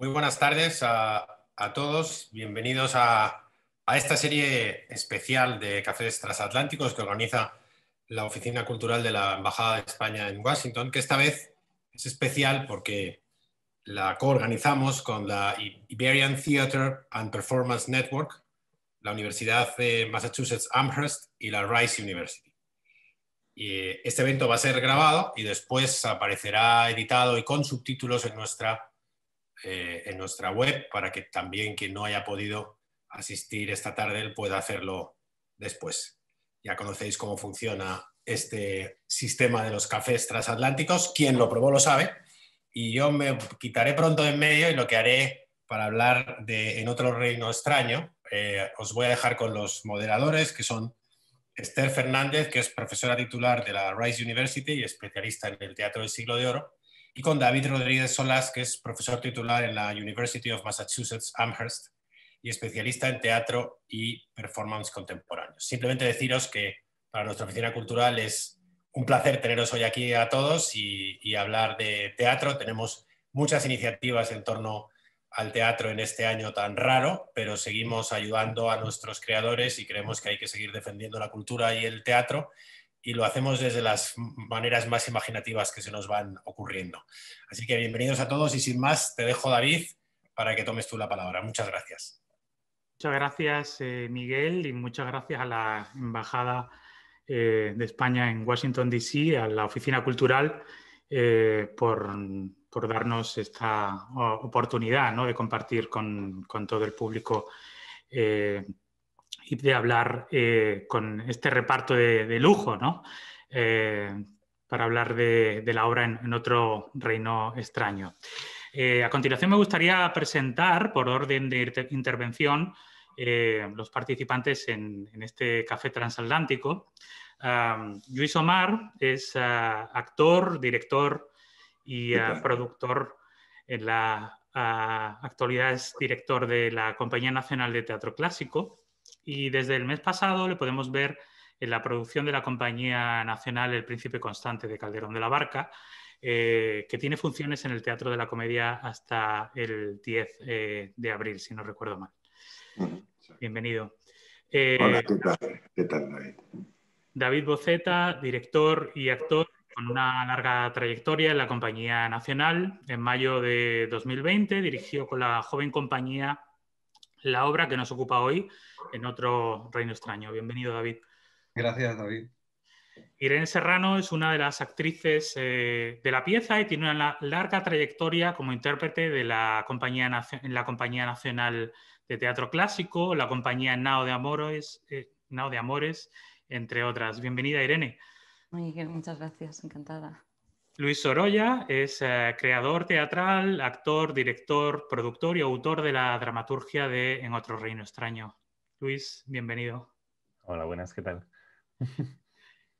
Muy buenas tardes a, todos. Bienvenidos a, esta serie especial de Cafés Transatlánticos que organiza la Oficina Cultural de la Embajada de España en Washington, que esta vez es especial porque la coorganizamos con la Iberian Theatre and Performance Network, la Universidad de Massachusetts Amherst y la Rice University. Y eh, este evento va a ser grabado y después aparecerá editado y con subtítulos en nuestra eh, en nuestra web para que también quien no haya podido asistir esta tarde pueda hacerlo después. Ya conocéis cómo funciona este sistema de los cafés transatlánticos. Quien lo probó lo sabe. Y yo me quitaré pronto de en medio y lo que haré para hablar de En otro reino extraño, eh, os voy a dejar con los moderadores que son Esther Fernández, que es profesora titular de la Rice University y especialista en el teatro del siglo de oro, y con David Rodríguez Solás, que es profesor titular en la University of Massachusetts Amherst y especialista en teatro y performance contemporáneo. Simplemente deciros que para nuestra oficina cultural es un placer teneros hoy aquí a todos y, y hablar de teatro. Tenemos muchas iniciativas en torno al teatro en este año tan raro, pero seguimos ayudando a nuestros creadores y creemos que hay que seguir defendiendo la cultura y el teatro y lo hacemos desde las maneras más imaginativas que se nos van ocurriendo. Así que bienvenidos a todos y sin más, te dejo David para que tomes tú la palabra. Muchas gracias. Muchas gracias, eh, Miguel, y muchas gracias a la Embajada eh, de España en Washington, D.C., a la Oficina Cultural, eh, por, darnos esta oportunidad ¿no? de compartir con, con todo el público y de hablar eh, con este reparto de, lujo, eh, para hablar de, la obra en, otro reino extraño. Eh, a continuación me gustaría presentar, por orden de intervención, los participantes en, este café transatlántico. Luis Omar es ah, actor, director y ah, productor en la ah, actualidad es director de la Compañía Nacional de Teatro Clásico. Y desde el mes pasado le podemos ver en la producción de la compañía nacional El Príncipe Constante de Calderón de la Barca, eh, que tiene funciones en el Teatro de la Comedia hasta el 10 eh, de abril, si no recuerdo mal. Bienvenido. Eh, ¿Qué tal, David? David Boceta, director y actor con una larga trayectoria en la Compañía Nacional. En mayo de 2020 dirigió con la joven compañía la obra que nos ocupa hoy en otro reino extraño. Bienvenido, David. Gracias, David. Irene Serrano es una de las actrices eh, de la pieza y tiene una larga trayectoria como intérprete de la compañía, en la Compañía Nacional de Teatro Clásico, la compañía Nao de Amores, eh, Nao de Amores entre otras. Bienvenida, Irene. muchas gracias, encantada. Luis Sorolla es eh, creador teatral, actor, director, productor y autor de la dramaturgia de En otro reino extraño. Luis, bienvenido. Hola, buenas, ¿qué tal?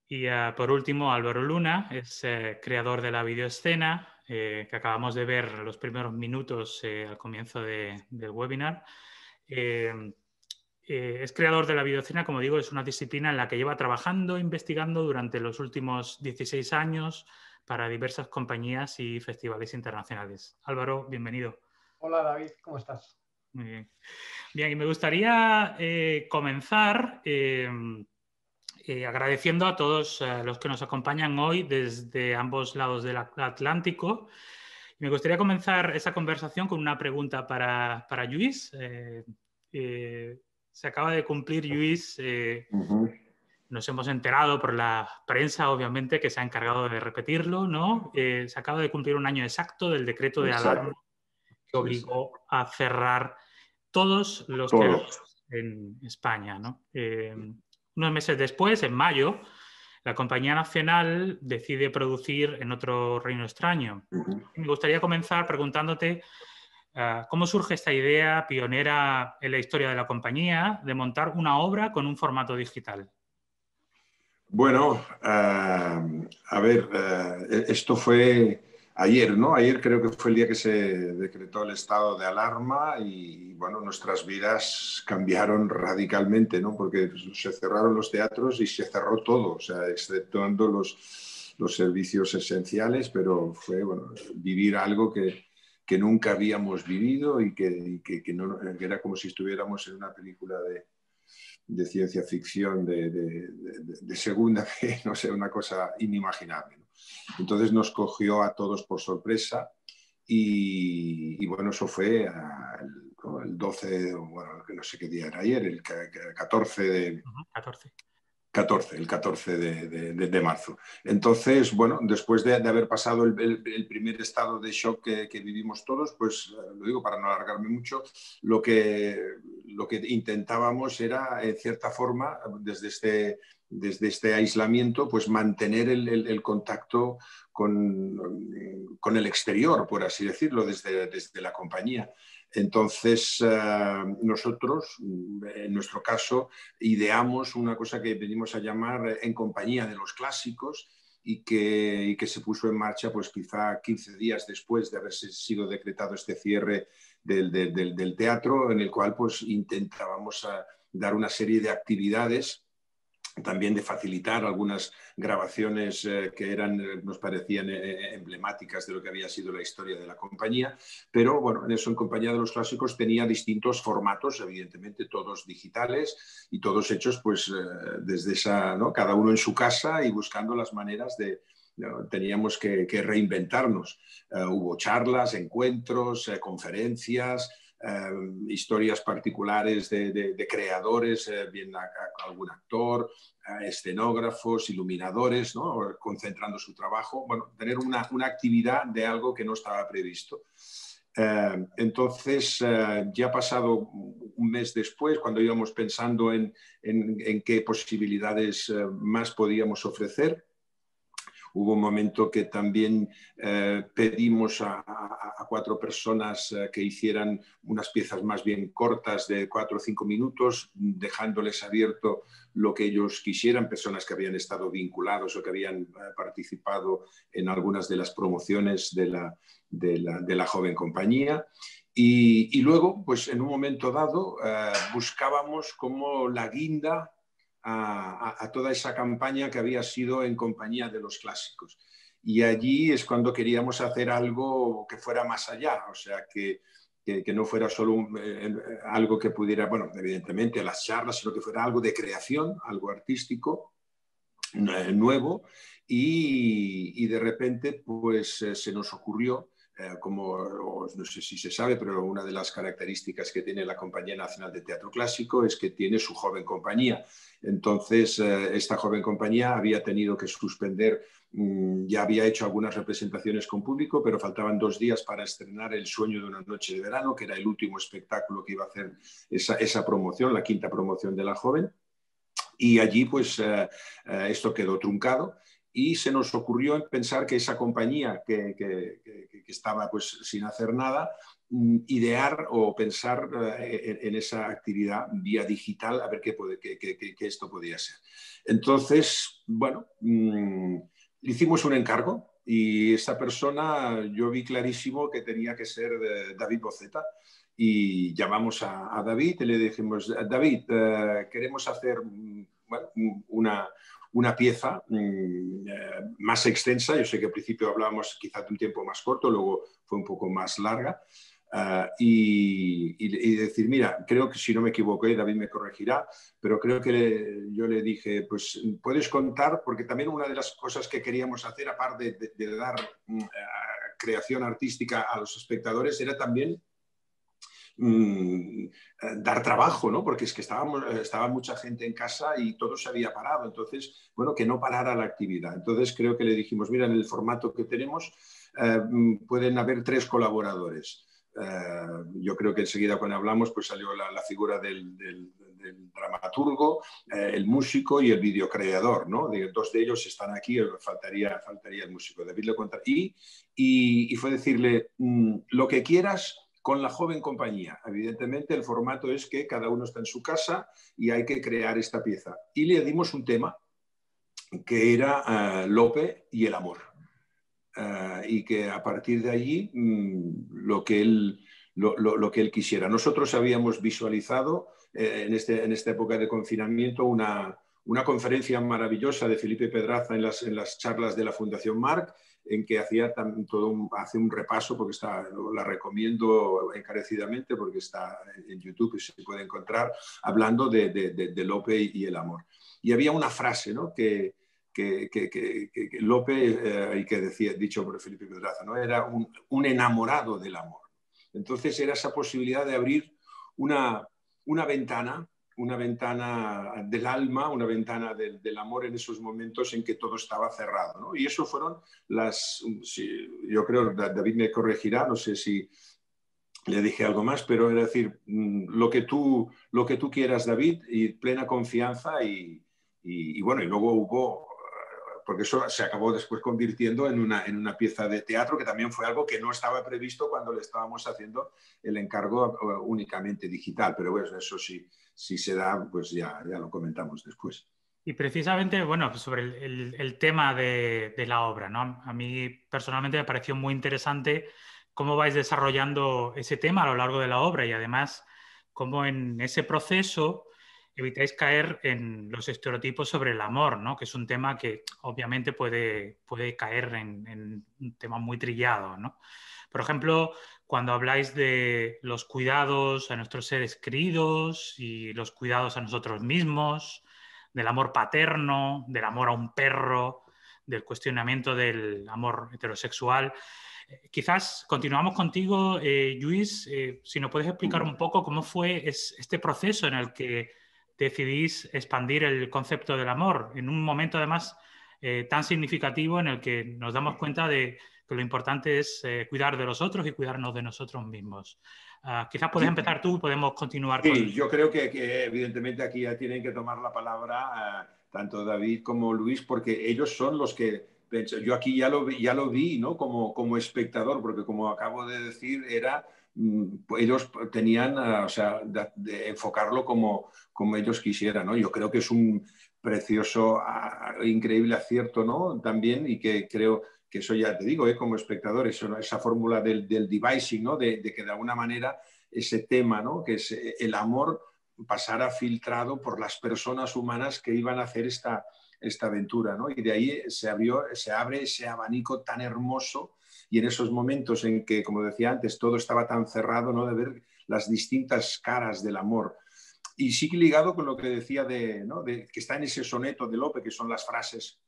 y ah, por último, Álvaro Luna es eh, creador de la videoescena eh, que acabamos de ver los primeros minutos al comienzo del webinar. Em, es creador de la videocena, como digo, es una disciplina en la que lleva trabajando, investigando durante los últimos 16 años, para diversas compañías y festivales internacionales. Álvaro, bienvenido. Hola David, ¿cómo estás? Muy bien. Bien, y me gustaría eh, comenzar eh, eh, agradeciendo a todos los que nos acompañan hoy desde ambos lados del Atlántico. Me gustaría comenzar esa conversación con una pregunta para, Luis. se acaba de cumplir, Luis, nos hemos enterado por la prensa, obviamente, que se ha encargado de repetirlo, ¿no? Eh, se acaba de cumplir un año exacto del decreto de alarma que obligó a cerrar todos los teatros en España, eh, unos meses después, en mayo, la compañía nacional decide producir en otro reino extraño. Me gustaría comenzar preguntándote ah, cómo surge esta idea pionera en la historia de la compañía de montar una obra con un formato digital. Bueno, eh, a ver, eh, esto fue ayer, ¿no? Ayer creo que fue el día que se decretó el estado de alarma y, bueno, nuestras vidas cambiaron radicalmente, ¿no? Porque se cerraron los teatros y se cerró todo, o sea, exceptuando los, servicios esenciales, pero fue, bueno, vivir algo que, nunca habíamos vivido y que, no, que era como si estuviéramos en una película de de ciencia ficción de, segunda que no sé, una cosa inimaginable. Entonces nos cogió a todos por sorpresa y, bueno, eso fue el 12, bueno, no sé qué día era ayer, el 14 de, 14. 14, el 14 de, de, marzo. Entonces, bueno, después de, de haber pasado el, el, primer estado de shock que, que, vivimos todos, pues eh, lo digo para no alargarme mucho, lo que, lo que intentábamos era, en cierta forma, desde este, desde este aislamiento, pues mantener el, el, el contacto con, con, el exterior, por así decirlo, desde, desde la compañía. Entonces, eh, nosotros, en nuestro caso, ideamos una cosa que venimos a llamar eh, en compañía de los clásicos, y que, se puso en marcha pues quizá 15 días después de haber sido decretado este cierre del, teatro, en el cual pues, intentábamos eh, dar una serie de actividades también de facilitar algunas grabaciones eh, que eran, eh, nos parecían eh, emblemáticas de lo que había sido la historia de la compañía. Pero bueno, en eso en Compañía de los Clásicos tenía distintos formatos, evidentemente todos digitales y todos hechos pues desde esa, ¿no? cada uno en su casa y buscando las maneras de, teníamos que, reinventarnos. hubo charlas, encuentros, conferencias, eh, historias particulares de, creadores, eh, bien algún actor, escenógrafos, iluminadores, concentrando su trabajo. Bueno, tener una, una, actividad de algo que no estaba previsto. Eh, entonces, ya pasado un mes después, cuando íbamos pensando en, en qué posibilidades más podíamos ofrecer, Hubo un momento que también eh, pedimos a, cuatro personas eh, que hicieran unas piezas más bien cortas de cuatro o cinco minutos, dejándoles abierto lo que ellos quisieran, personas que habían estado vinculados o que habían eh, participado en algunas de las promociones de la, de la, de la joven compañía. Y, luego, pues en un momento dado, buscábamos como la guinda a, toda esa campaña que había sido en compañía de los clásicos. Y allí es cuando queríamos hacer algo que fuera más allá, o sea, que, no fuera solo eh, eh, algo que pudiera, bueno, evidentemente las charlas, sino que fuera algo de creación, algo artístico, eh, nuevo, y, de repente pues se nos ocurrió eh, como no sé si se sabe, pero una de las características que tiene la Compañía Nacional de Teatro Clásico es que tiene su joven compañía. Entonces, eh, esta joven compañía había tenido que suspender, mm, ya había hecho algunas representaciones con público, pero faltaban dos días para estrenar El sueño de una noche de verano, que era el último espectáculo que iba a hacer esa, esa promoción, la quinta promoción de la joven. Y allí, pues, eh, esto quedó truncado y se nos ocurrió pensar que esa compañía que, estaba pues sin hacer nada, mm, idear o pensar eh, en, esa actividad vía digital, a ver qué, puede, esto podía ser. Entonces, bueno, mm, hicimos un encargo y esa persona yo vi clarísimo que tenía que ser eh, David Boceta y llamamos a, David y le dijimos, David, eh, queremos hacer mm, una, una pieza mm, eh, más extensa. Yo sé que al principio hablábamos quizá de un tiempo más corto, luego fue un poco más larga. Eh, y, decir, mira, creo que si no me equivoqué, David me corregirá, pero creo que yo le dije, pues puedes contar, porque también una de las cosas que queríamos hacer, aparte de, de, dar mm, eh, creación artística a los espectadores, era también Mm, dar trabajo, ¿no? Porque es que estábamos, eh, estaba mucha gente en casa y todo se había parado. Entonces, bueno, que no parara la actividad. Entonces creo que le dijimos, mira, en el formato que tenemos eh, mm, pueden haber tres colaboradores. Eh, yo creo que enseguida cuando hablamos, pues salió la, figura del, dramaturgo, el músico y el videocreador, ¿no? De, dos de ellos están aquí, faltaría, faltaría el músico, David le Y, fue decirle, mm, lo que quieras, con la joven compañía. Evidentemente el formato es que cada uno está en su casa y hay que crear esta pieza. Y le dimos un tema que era eh, Lope y el amor. Eh, y que a partir de allí mm, lo, que él, quisiera. Nosotros habíamos visualizado eh, este, en, esta época de confinamiento una, conferencia maravillosa de Felipe Pedraza en las, en las charlas de la Fundación Marc, en que hacía todo un, hace un repaso, porque está, la recomiendo encarecidamente, porque está en YouTube y se puede encontrar, hablando de, de, Lope y el amor. Y había una frase ¿no? que, que, Lope, eh, y que decía, dicho por Felipe Pedraza, ¿no? era un, enamorado del amor. Entonces era esa posibilidad de abrir una, una ventana una ventana del alma, una ventana del, amor en esos momentos en que todo estaba cerrado. ¿no? Y eso fueron las, yo creo, David me corregirá, no sé si le dije algo más, pero era decir, mm, lo que tú, lo que tú quieras, David, y plena confianza y, y bueno, y luego hubo porque eso se acabó después convirtiendo en una, en una pieza de teatro que también fue algo que no estaba previsto cuando le estábamos haciendo el encargo eh, únicamente digital. Pero bueno, eso sí, si se da, pues ya, ya lo comentamos después. Y precisamente, bueno, pues sobre el, tema de, de, la obra, ¿no? A mí personalmente me pareció muy interesante cómo vais desarrollando ese tema a lo largo de la obra y además cómo en ese proceso evitáis caer en los estereotipos sobre el amor, ¿no? Que es un tema que obviamente puede, puede caer en, en un tema muy trillado, ¿no? Por ejemplo, cuando habláis de los cuidados a nuestros seres queridos y los cuidados a nosotros mismos, del amor paterno, del amor a un perro, del cuestionamiento del amor heterosexual. Eh, quizás continuamos contigo, eh, Luis, eh, si nos puedes explicar un poco cómo fue este proceso en el que decidís expandir el concepto del amor, en un momento además tan significativo en el que nos damos cuenta de que lo importante es eh, cuidar de los otros y cuidarnos de nosotros mismos. Ah, quizás puedes empezar tú, podemos continuar. Sí, yo creo que, evidentemente aquí ya tienen que tomar la palabra ah, tanto David como Luis, porque ellos son los que... Yo aquí ya lo, ya lo vi ¿no? como, como espectador, porque como acabo de decir, era mm, ellos tenían, ah, o sea, de, enfocarlo como, como ellos quisieran, ¿no? Yo creo que es un precioso, increíble acierto, ¿no? También, y que creo que eso ya te digo, eh, como espectador, esa fórmula del, del devising, ¿no? de, que de alguna manera ese tema, ¿no? que es eh, el amor, pasara filtrado por las personas humanas que iban a hacer esta, esta aventura. ¿no? Y de ahí se, abrió, se abre ese abanico tan hermoso y en esos momentos en que, como decía antes, todo estaba tan cerrado, ¿no? de ver las distintas caras del amor. Y sí que ligado con lo que decía de, de que está en ese soneto de Lope, que son las frases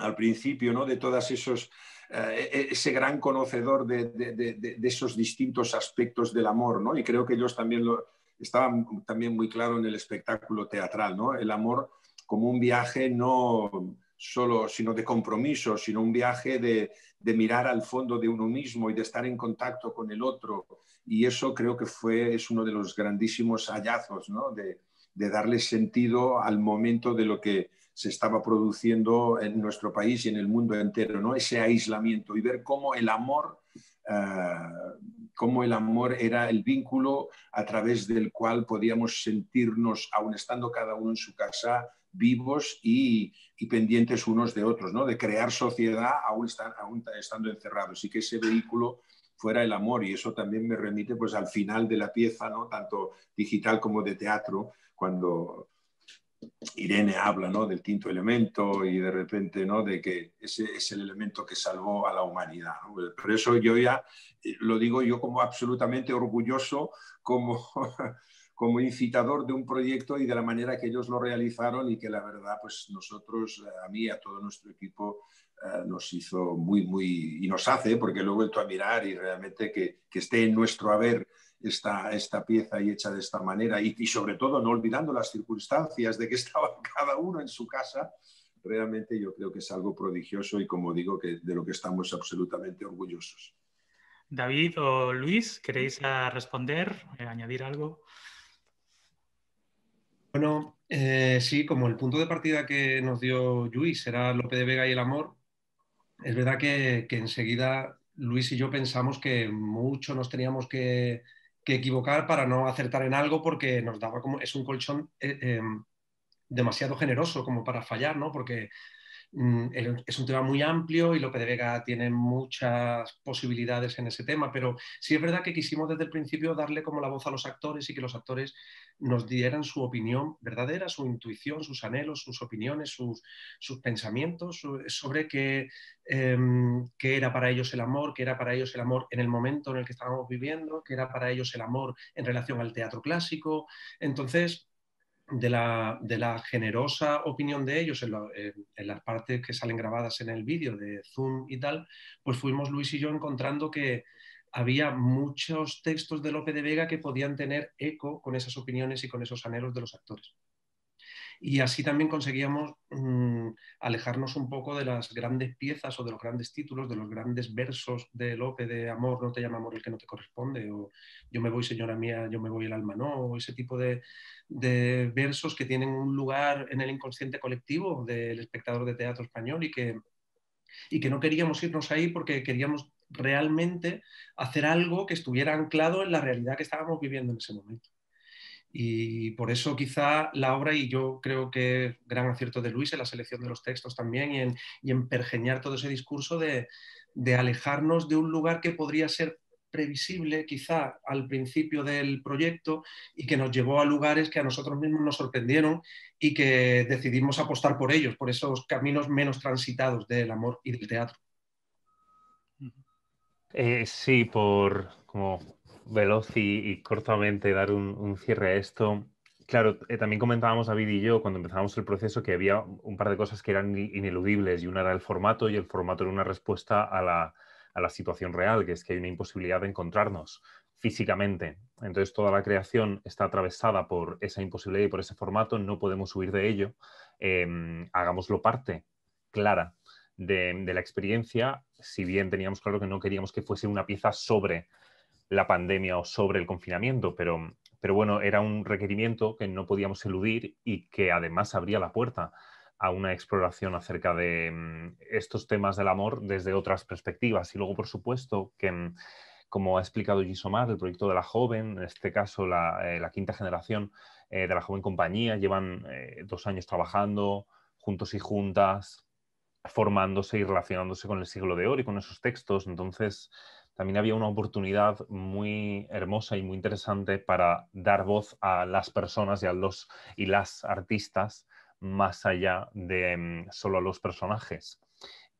al principio, ¿no? de todas esos eh, e-, ese gran conocedor de, esos distintos aspectos del amor, ¿no? Y creo que ellos también lo estaban también muy claro en el espectáculo teatral, ¿no? El amor como un viaje no solo, sino de compromiso, sino un viaje de, mirar al fondo de uno mismo y de estar en contacto con el otro. Y eso creo que fue, es uno de los grandísimos hallazgos, ¿no? De, darle sentido al momento de lo que se estaba produciendo en nuestro país y en el mundo entero, ¿no? ese aislamiento y ver cómo el amor, eh, el amor era el vínculo a través del cual podíamos sentirnos, aun estando cada uno en su casa, vivos y, pendientes unos de otros, ¿no? de crear sociedad aún, aún estando encerrados y que ese vehículo fuera el amor y eso también me remite pues al final de la pieza, ¿no? tanto digital como de teatro, cuando Irene habla ¿no? del quinto elemento y de repente ¿no? de que ese es el elemento que salvó a la humanidad. Por eso yo ya eh, lo digo yo como absolutamente orgulloso, como, como incitador de un proyecto y de la manera que ellos lo realizaron y que la verdad pues nosotros, eh, a mí, a todo nuestro equipo, eh, nos hizo muy, muy, y nos hace, porque lo he vuelto a mirar y realmente que, que esté en nuestro haber esta, esta pieza y hecha de esta manera, y, sobre todo no olvidando las circunstancias de que estaba cada uno en su casa, realmente yo creo que es algo prodigioso y como digo, que de lo que estamos absolutamente orgullosos. David o Luis, ¿queréis eh, responder, eh, añadir algo? Bueno, eh, sí, como el punto de partida que nos dio Luis era Lope de Vega y el amor, es verdad que enseguida Luis y yo pensamos que mucho nos teníamos que, que equivocar para no acertar en algo porque nos daba como, es un colchón eh, em, demasiado generoso como para fallar, ¿no? Porque Mm, es un tema muy amplio y Lope de Vega tiene muchas posibilidades en ese tema, pero sí es verdad que quisimos desde el principio darle como la voz a los actores y que los actores nos dieran su opinión verdadera, su intuición, sus anhelos, sus opiniones, sus, pensamientos sobre qué, em, qué era para ellos el amor, qué era para ellos el amor en el momento en el que estábamos viviendo, qué era para ellos el amor en relación al teatro clásico. Entonces, de la, generosa opinión de ellos en, las partes que salen grabadas en el vídeo de Zoom y tal, pues fuimos Luis y yo encontrando que había muchos textos de Lope de Vega que podían tener eco con esas opiniones y con esos anhelos de los actores y así también conseguíamos mm, alejarnos un poco de las grandes piezas o de los grandes títulos, de los grandes versos de Lope de amor, no te llama amor el que no te corresponde, o yo me voy señora mía, yo me voy el alma, no, o ese tipo de, de versos que tienen un lugar en el inconsciente colectivo del espectador de teatro español y que, y que no queríamos irnos ahí porque queríamos realmente hacer algo que estuviera anclado en la realidad que estábamos viviendo en ese momento. Y por eso quizá la obra, y yo creo que gran acierto de Luis en la selección de los textos también y en, y pergeñar todo ese discurso de, alejarnos de un lugar que podría ser previsible quizá al principio del proyecto y que nos llevó a lugares que a nosotros mismos nos sorprendieron y que decidimos apostar por ellos, por esos caminos menos transitados del amor y del teatro. Eh, sí, por como veloz y, cortamente dar un, cierre a esto. Claro, eh, también comentábamos David y yo cuando empezamos el proceso que había un par de cosas que eran ineludibles y una era el formato y el formato era una respuesta a la, situación real, que es que hay una imposibilidad de encontrarnos físicamente. Entonces toda la creación está atravesada por esa imposibilidad y por ese formato, no podemos huir de ello. Em, hagámoslo parte clara de, de, la experiencia, si bien teníamos claro que no queríamos que fuese una pieza sobre la pandemia o sobre el confinamiento, pero, pero bueno, era un requerimiento que no podíamos eludir y que además abría la puerta a una exploración acerca de mm, estos temas del amor desde otras perspectivas. Y luego, por supuesto, que mm, como ha explicado Gisomar, el proyecto de la joven, en este caso la, eh, quinta generación eh, de la joven compañía, llevan eh, dos años trabajando juntos y juntas, formándose y relacionándose con el siglo de oro y con esos textos. Entonces, también había una oportunidad muy hermosa y muy interesante para dar voz a las personas y a los y las artistas más allá de mm, solo a los personajes.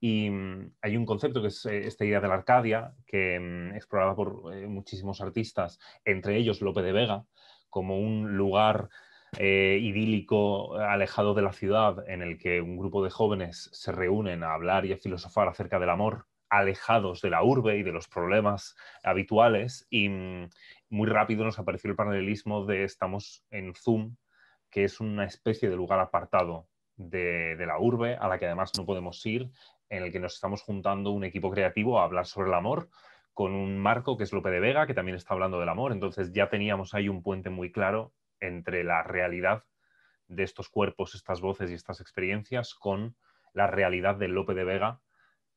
Y mm, hay un concepto que es eh, esta idea de la Arcadia, que mm, explorada por eh, muchísimos artistas, entre ellos Lope de Vega, como un lugar eh, idílico, alejado de la ciudad, en el que un grupo de jóvenes se reúnen a hablar y a filosofar acerca del amor alejados de la urbe y de los problemas habituales y muy rápido nos apareció el paralelismo de estamos en Zoom, que es una especie de lugar apartado de, de la urbe a la que además no podemos ir, en el que nos estamos juntando un equipo creativo a hablar sobre el amor con un marco que es Lope de Vega, que también está hablando del amor. Entonces ya teníamos ahí un puente muy claro entre la realidad de estos cuerpos, estas voces y estas experiencias con la realidad de Lope de Vega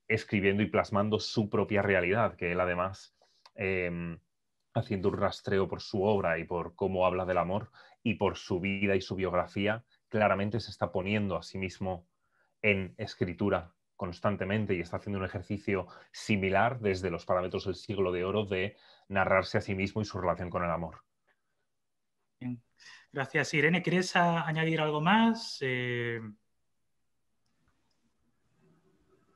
escribiendo y plasmando su propia realidad, que él además, em, haciendo un rastreo por su obra y por cómo habla del amor y por su vida y su biografía, claramente se está poniendo a sí mismo en escritura constantemente y está haciendo un ejercicio similar desde los parámetros del siglo de oro de narrarse a sí mismo y su relación con el amor. Gracias, Irene. ¿Quieres añadir algo más? Eh,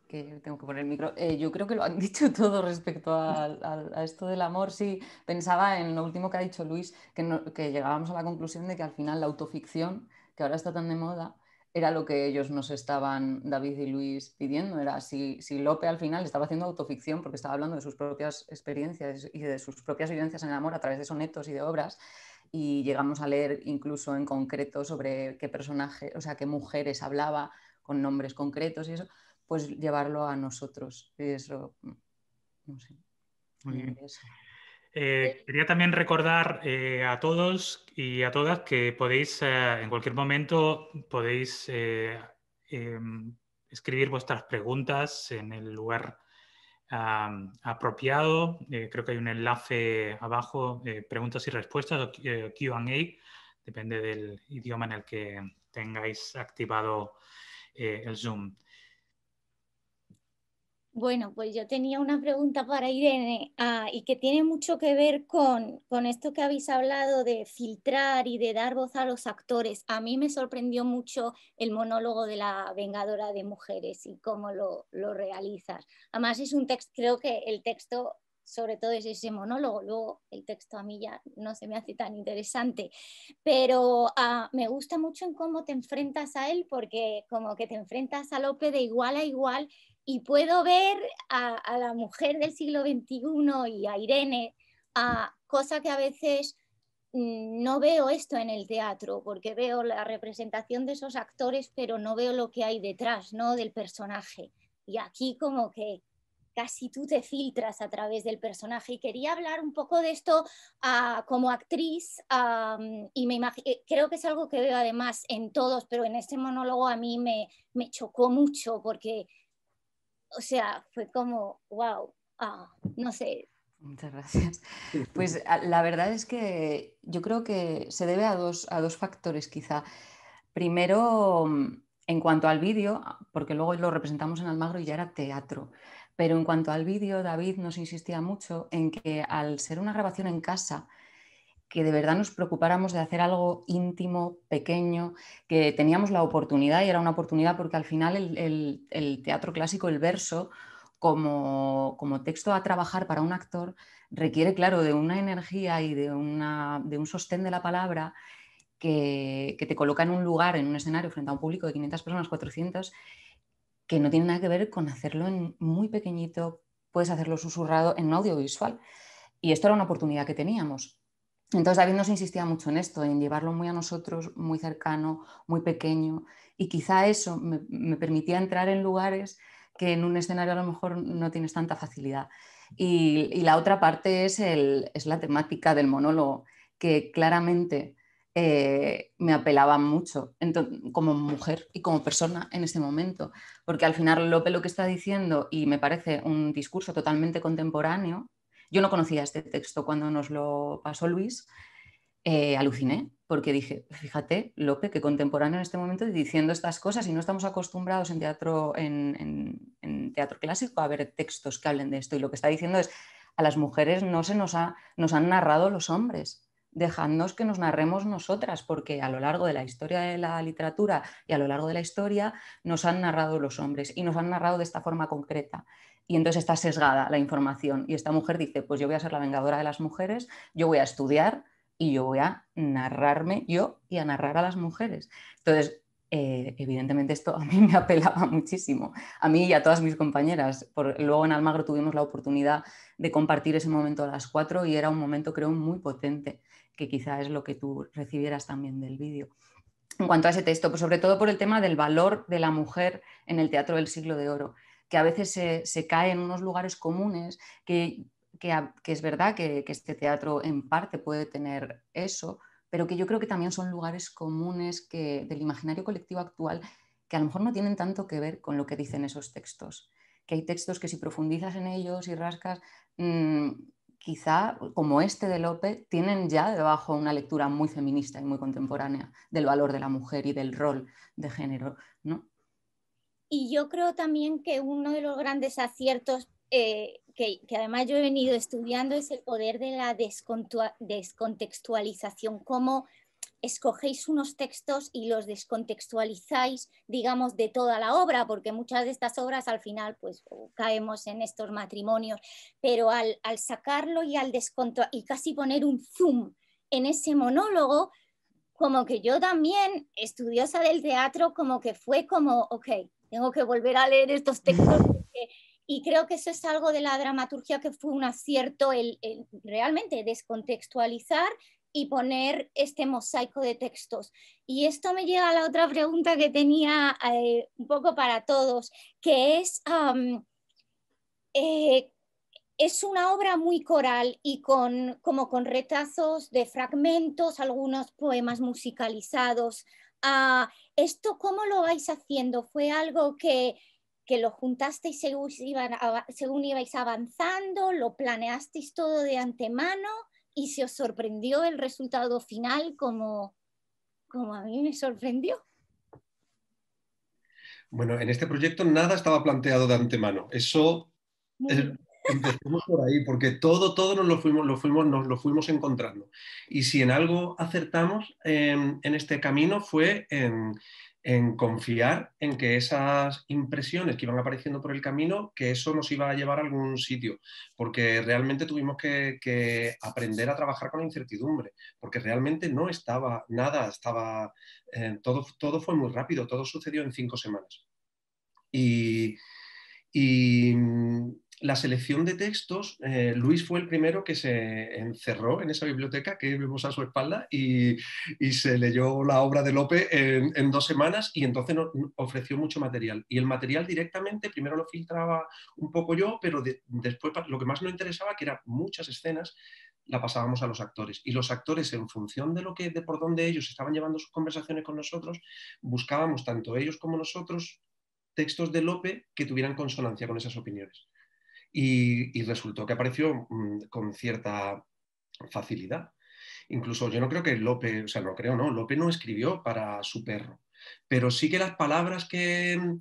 que tengo que poner el micro. Eh, yo creo que lo han dicho todo respecto a, esto del amor. Sí, pensaba en lo último que ha dicho Luis, que, que, llegábamos a la conclusión de que al final la autoficción, que ahora está tan de moda, era lo que ellos nos estaban, David y Luis, pidiendo. Era si, si Lope al final estaba haciendo autoficción porque estaba hablando de sus propias experiencias y de sus propias vivencias en el amor a través de sonetos y de obras y llegamos a leer incluso en concreto sobre qué personaje, o sea, qué mujeres hablaba con nombres concretos y eso pues llevarlo a nosotros. eso mm, eh, quería también recordar eh, a todos y a todas que podéis, eh, en cualquier momento, podéis em, escribir vuestras preguntas en el lugar apropiado. creo que hay un enlace abajo, preguntas y respuestas o QA, depende del idioma en el que tengáis activado el Zoom. Bueno, pues yo tenía una pregunta para Irene ah, y que tiene mucho que ver con, esto que habéis hablado de filtrar y de dar voz a los actores. A mí me sorprendió mucho el monólogo de la Vengadora de Mujeres y cómo lo, realizas. Además es un texto, creo que el texto sobre todo es ese monólogo, luego el texto a mí ya no se me hace tan interesante, pero ah, me gusta mucho en cómo te enfrentas a él porque como que te enfrentas a Lope de igual a igual y puedo ver a, la mujer del siglo XXI y a Irene, a cosa que a veces mm, no veo esto en el teatro, porque veo la representación de esos actores, pero no veo lo que hay detrás, ¿no? Del personaje. Y aquí como que casi tú te filtras a través del personaje. Y quería hablar un poco de esto ah, como actriz, ah, mm, y me eh, creo que es algo que veo además en todos, pero en este monólogo a mí me, me chocó mucho, porque o sea, fue como, wow, ah, no sé. Muchas gracias. Pues la verdad es que yo creo que se debe a dos, a dos factores quizá. Primero, mm, en cuanto al vídeo, ah, porque luego lo representamos en Almagro y ya era teatro, pero en cuanto al vídeo, David nos insistía mucho en que al ser una grabación en casa, que de verdad nos preocupáramos de hacer algo íntimo, pequeño, que teníamos la oportunidad y era una oportunidad porque al final el, teatro clásico, el verso, como, texto a trabajar para un actor, requiere, claro, de una energía y de, un sostén de la palabra que, te coloca en un lugar, en un escenario, frente a un público de 500 personas, 400, que no tiene nada que ver con hacerlo en muy pequeñito, puedes hacerlo susurrado en audiovisual. Y esto era una oportunidad que teníamos. Entonces David nos insistía mucho en esto, en llevarlo muy a nosotros, muy cercano, muy pequeño, y quizá eso me, permitía entrar en lugares que en un escenario a lo mejor no tienes tanta facilidad. Y, la otra parte es, la temática del monólogo, que claramente eh, me apelaba mucho como mujer y como persona en ese momento, porque al final Lope lo que está diciendo, y me parece un discurso totalmente contemporáneo, yo no conocía este texto cuando nos lo pasó Luis. Eh, aluciné porque dije, fíjate, Lope, que contemporáneo en este momento diciendo estas cosas y no estamos acostumbrados en teatro, en, teatro clásico a ver textos que hablen de esto. Y lo que está diciendo es, a las mujeres no se nos, ha, nos han narrado los hombres, dejadnos que nos narremos nosotras, porque a lo largo de la historia de la literatura y a lo largo de la historia nos han narrado los hombres y nos han narrado de esta forma concreta y entonces está sesgada la información. Y esta mujer dice, pues yo voy a ser la vengadora de las mujeres, yo voy a estudiar y yo voy a narrarme yo y a narrar a las mujeres. Entonces, eh, evidentemente esto a mí me apelaba muchísimo, a mí y a todas mis compañeras. luego en Almagro tuvimos la oportunidad de compartir ese momento a las cuatro y era un momento, creo, muy potente, que quizá es lo que tú recibieras también del vídeo. En cuanto a ese texto, pues sobre todo por el tema del valor de la mujer en el teatro del siglo de oro que a veces se, cae en unos lugares comunes, que, es verdad que, este teatro en parte puede tener eso, pero que yo creo que también son lugares comunes que, del imaginario colectivo actual que a lo mejor no tienen tanto que ver con lo que dicen esos textos. Que hay textos que si profundizas en ellos y rascas, mm, quizá, como este de Lope, tienen ya debajo una lectura muy feminista y muy contemporánea del valor de la mujer y del rol de género. ¿no? Y yo creo también que uno de los grandes aciertos eh, que, además yo he venido estudiando es el poder de la descontextualización, cómo escogéis unos textos y los descontextualizáis, digamos, de toda la obra, porque muchas de estas obras al final pues caemos en estos matrimonios, pero al, sacarlo y al y casi poner un zoom en ese monólogo, como que yo también, estudiosa del teatro, como que fue como, ok, tengo que volver a leer estos textos. y creo que eso es algo de la dramaturgia que fue un acierto, el, realmente descontextualizar y poner este mosaico de textos. Y esto me lleva a la otra pregunta que tenía eh, un poco para todos, que es, eh, es una obra muy coral y con, como con retazos de fragmentos, algunos poemas musicalizados. Ah, ¿Esto cómo lo vais haciendo? ¿Fue algo que, que lo juntasteis según, ibais avanzando? ¿Lo planeasteis todo de antemano? ¿Y se os sorprendió el resultado final como, como a mí me sorprendió? Bueno, en este proyecto nada estaba planteado de antemano. Eso, Empecemos por ahí, porque todo, todo nos lo fuimos, lo fuimos, nos lo fuimos encontrando. Y si en algo acertamos em, en este camino fue en, confiar en que esas impresiones que iban apareciendo por el camino, que eso nos iba a llevar a algún sitio, porque realmente tuvimos que, aprender a trabajar con la incertidumbre, porque realmente no estaba nada, estaba, eh, todo, todo fue muy rápido, todo sucedió en cinco semanas. y la selección de textos, eh, Luis fue el primero que se encerró en esa biblioteca que vemos a su espalda y, se leyó la obra de Lope en, dos semanas y entonces nos ofreció mucho material. Y el material directamente, primero lo filtraba un poco yo, pero después lo que más nos interesaba, que eran muchas escenas, la pasábamos a los actores. Y los actores, en función de lo que, de por dónde ellos estaban llevando sus conversaciones con nosotros, buscábamos tanto ellos como nosotros textos de Lope que tuvieran consonancia con esas opiniones y, resultó que apareció mm, con cierta facilidad. Incluso yo no creo que Lope, o sea, no creo, no, Lope no escribió para su perro, pero sí que las palabras que, mm,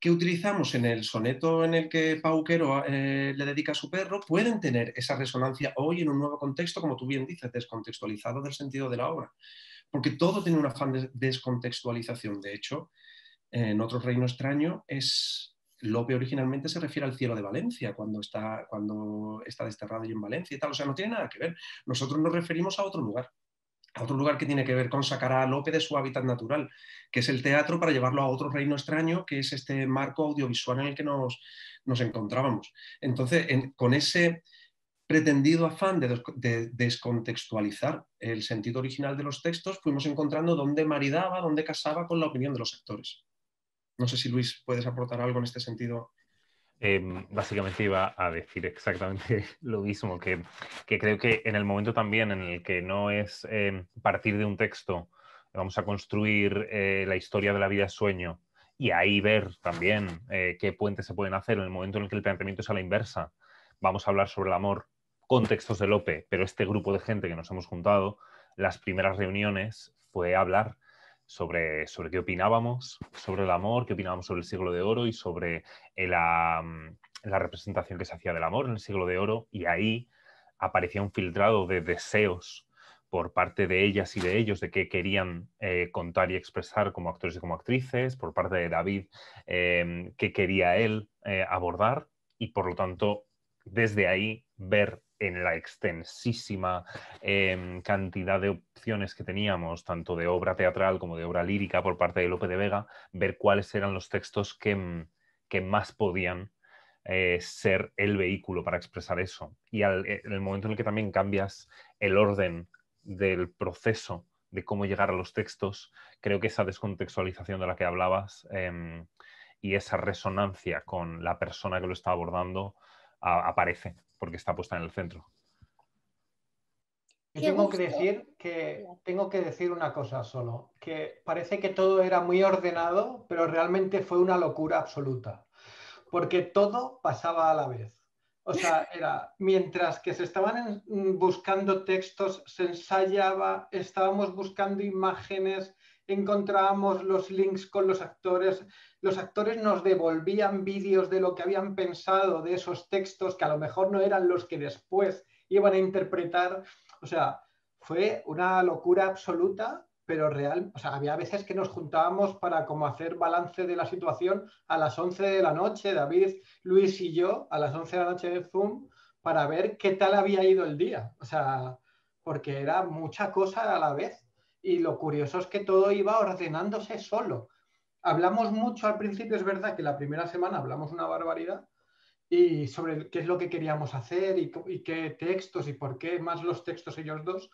que utilizamos en el soneto en el que Pauquero eh, le dedica a su perro pueden tener esa resonancia hoy en un nuevo contexto, como tú bien dices, descontextualizado del sentido de la obra, porque todo tiene un afán de descontextualización. De hecho, en otro reino extraño es Lope originalmente se refiere al cielo de Valencia, cuando está, cuando está desterrado y en Valencia y tal. O sea, no tiene nada que ver. Nosotros nos referimos a otro lugar, a otro lugar que tiene que ver con sacar a Lope de su hábitat natural, que es el teatro, para llevarlo a otro reino extraño, que es este marco audiovisual en el que nos, encontrábamos. Entonces, con ese pretendido afán de, de, descontextualizar el sentido original de los textos, fuimos encontrando dónde maridaba, dónde casaba con la opinión de los actores. No sé si Luis puedes aportar algo en este sentido. Em, básicamente iba a decir exactamente lo mismo, que, creo que en el momento también en el que no es em, partir de un texto, vamos a construir eh, la historia de la vida sueño y ahí ver también eh, qué puentes se pueden hacer en el momento en el que el planteamiento es a la inversa. Vamos a hablar sobre el amor contextos de Lope, pero este grupo de gente que nos hemos juntado, las primeras reuniones fue hablar sobre, qué opinábamos sobre el amor, qué opinábamos sobre el siglo de oro y sobre eh, mm, la, representación que se hacía del amor en el siglo de oro. Y ahí aparecía un filtrado de deseos por parte de ellas y de ellos de qué querían eh, contar y expresar como actores y como actrices, por parte de David, eh, qué quería él eh, abordar y por lo tanto desde ahí ver en la extensísima em, cantidad de opciones que teníamos, tanto de obra teatral como de obra lírica por parte de Lope de Vega, ver cuáles eran los textos que, mm, más podían eh, ser el vehículo para expresar eso. Y al, eh, en el momento en el que también cambias el orden del proceso de cómo llegar a los textos, creo que esa descontextualización de la que hablabas em, y esa resonancia con la persona que lo está abordando aparece porque está puesta en el centro. Yo tengo que decir que tengo que decir una cosa solo, que parece que todo era muy ordenado, pero realmente fue una locura absoluta, porque todo pasaba a la vez. O sea, era mientras que se estaban buscando textos, se ensayaba, estábamos buscando imágenes, encontrábamos los links con los actores, los actores nos devolvían vídeos de lo que habían pensado de esos textos que a lo mejor no eran los que después iban a interpretar. O sea, fue una locura absoluta, pero real. O sea, había veces que nos juntábamos para como hacer balance de la situación a las 11 de la noche, David, Luis y yo, a las 11 de la noche de Zoom, para ver qué tal había ido el día. O sea, porque era mucha cosa a la vez y lo curioso es que todo iba ordenándose solo. Hablamos mucho al principio, es verdad que la primera semana hablamos una barbaridad y sobre qué es lo que queríamos hacer y, qué textos y por qué más los textos ellos dos,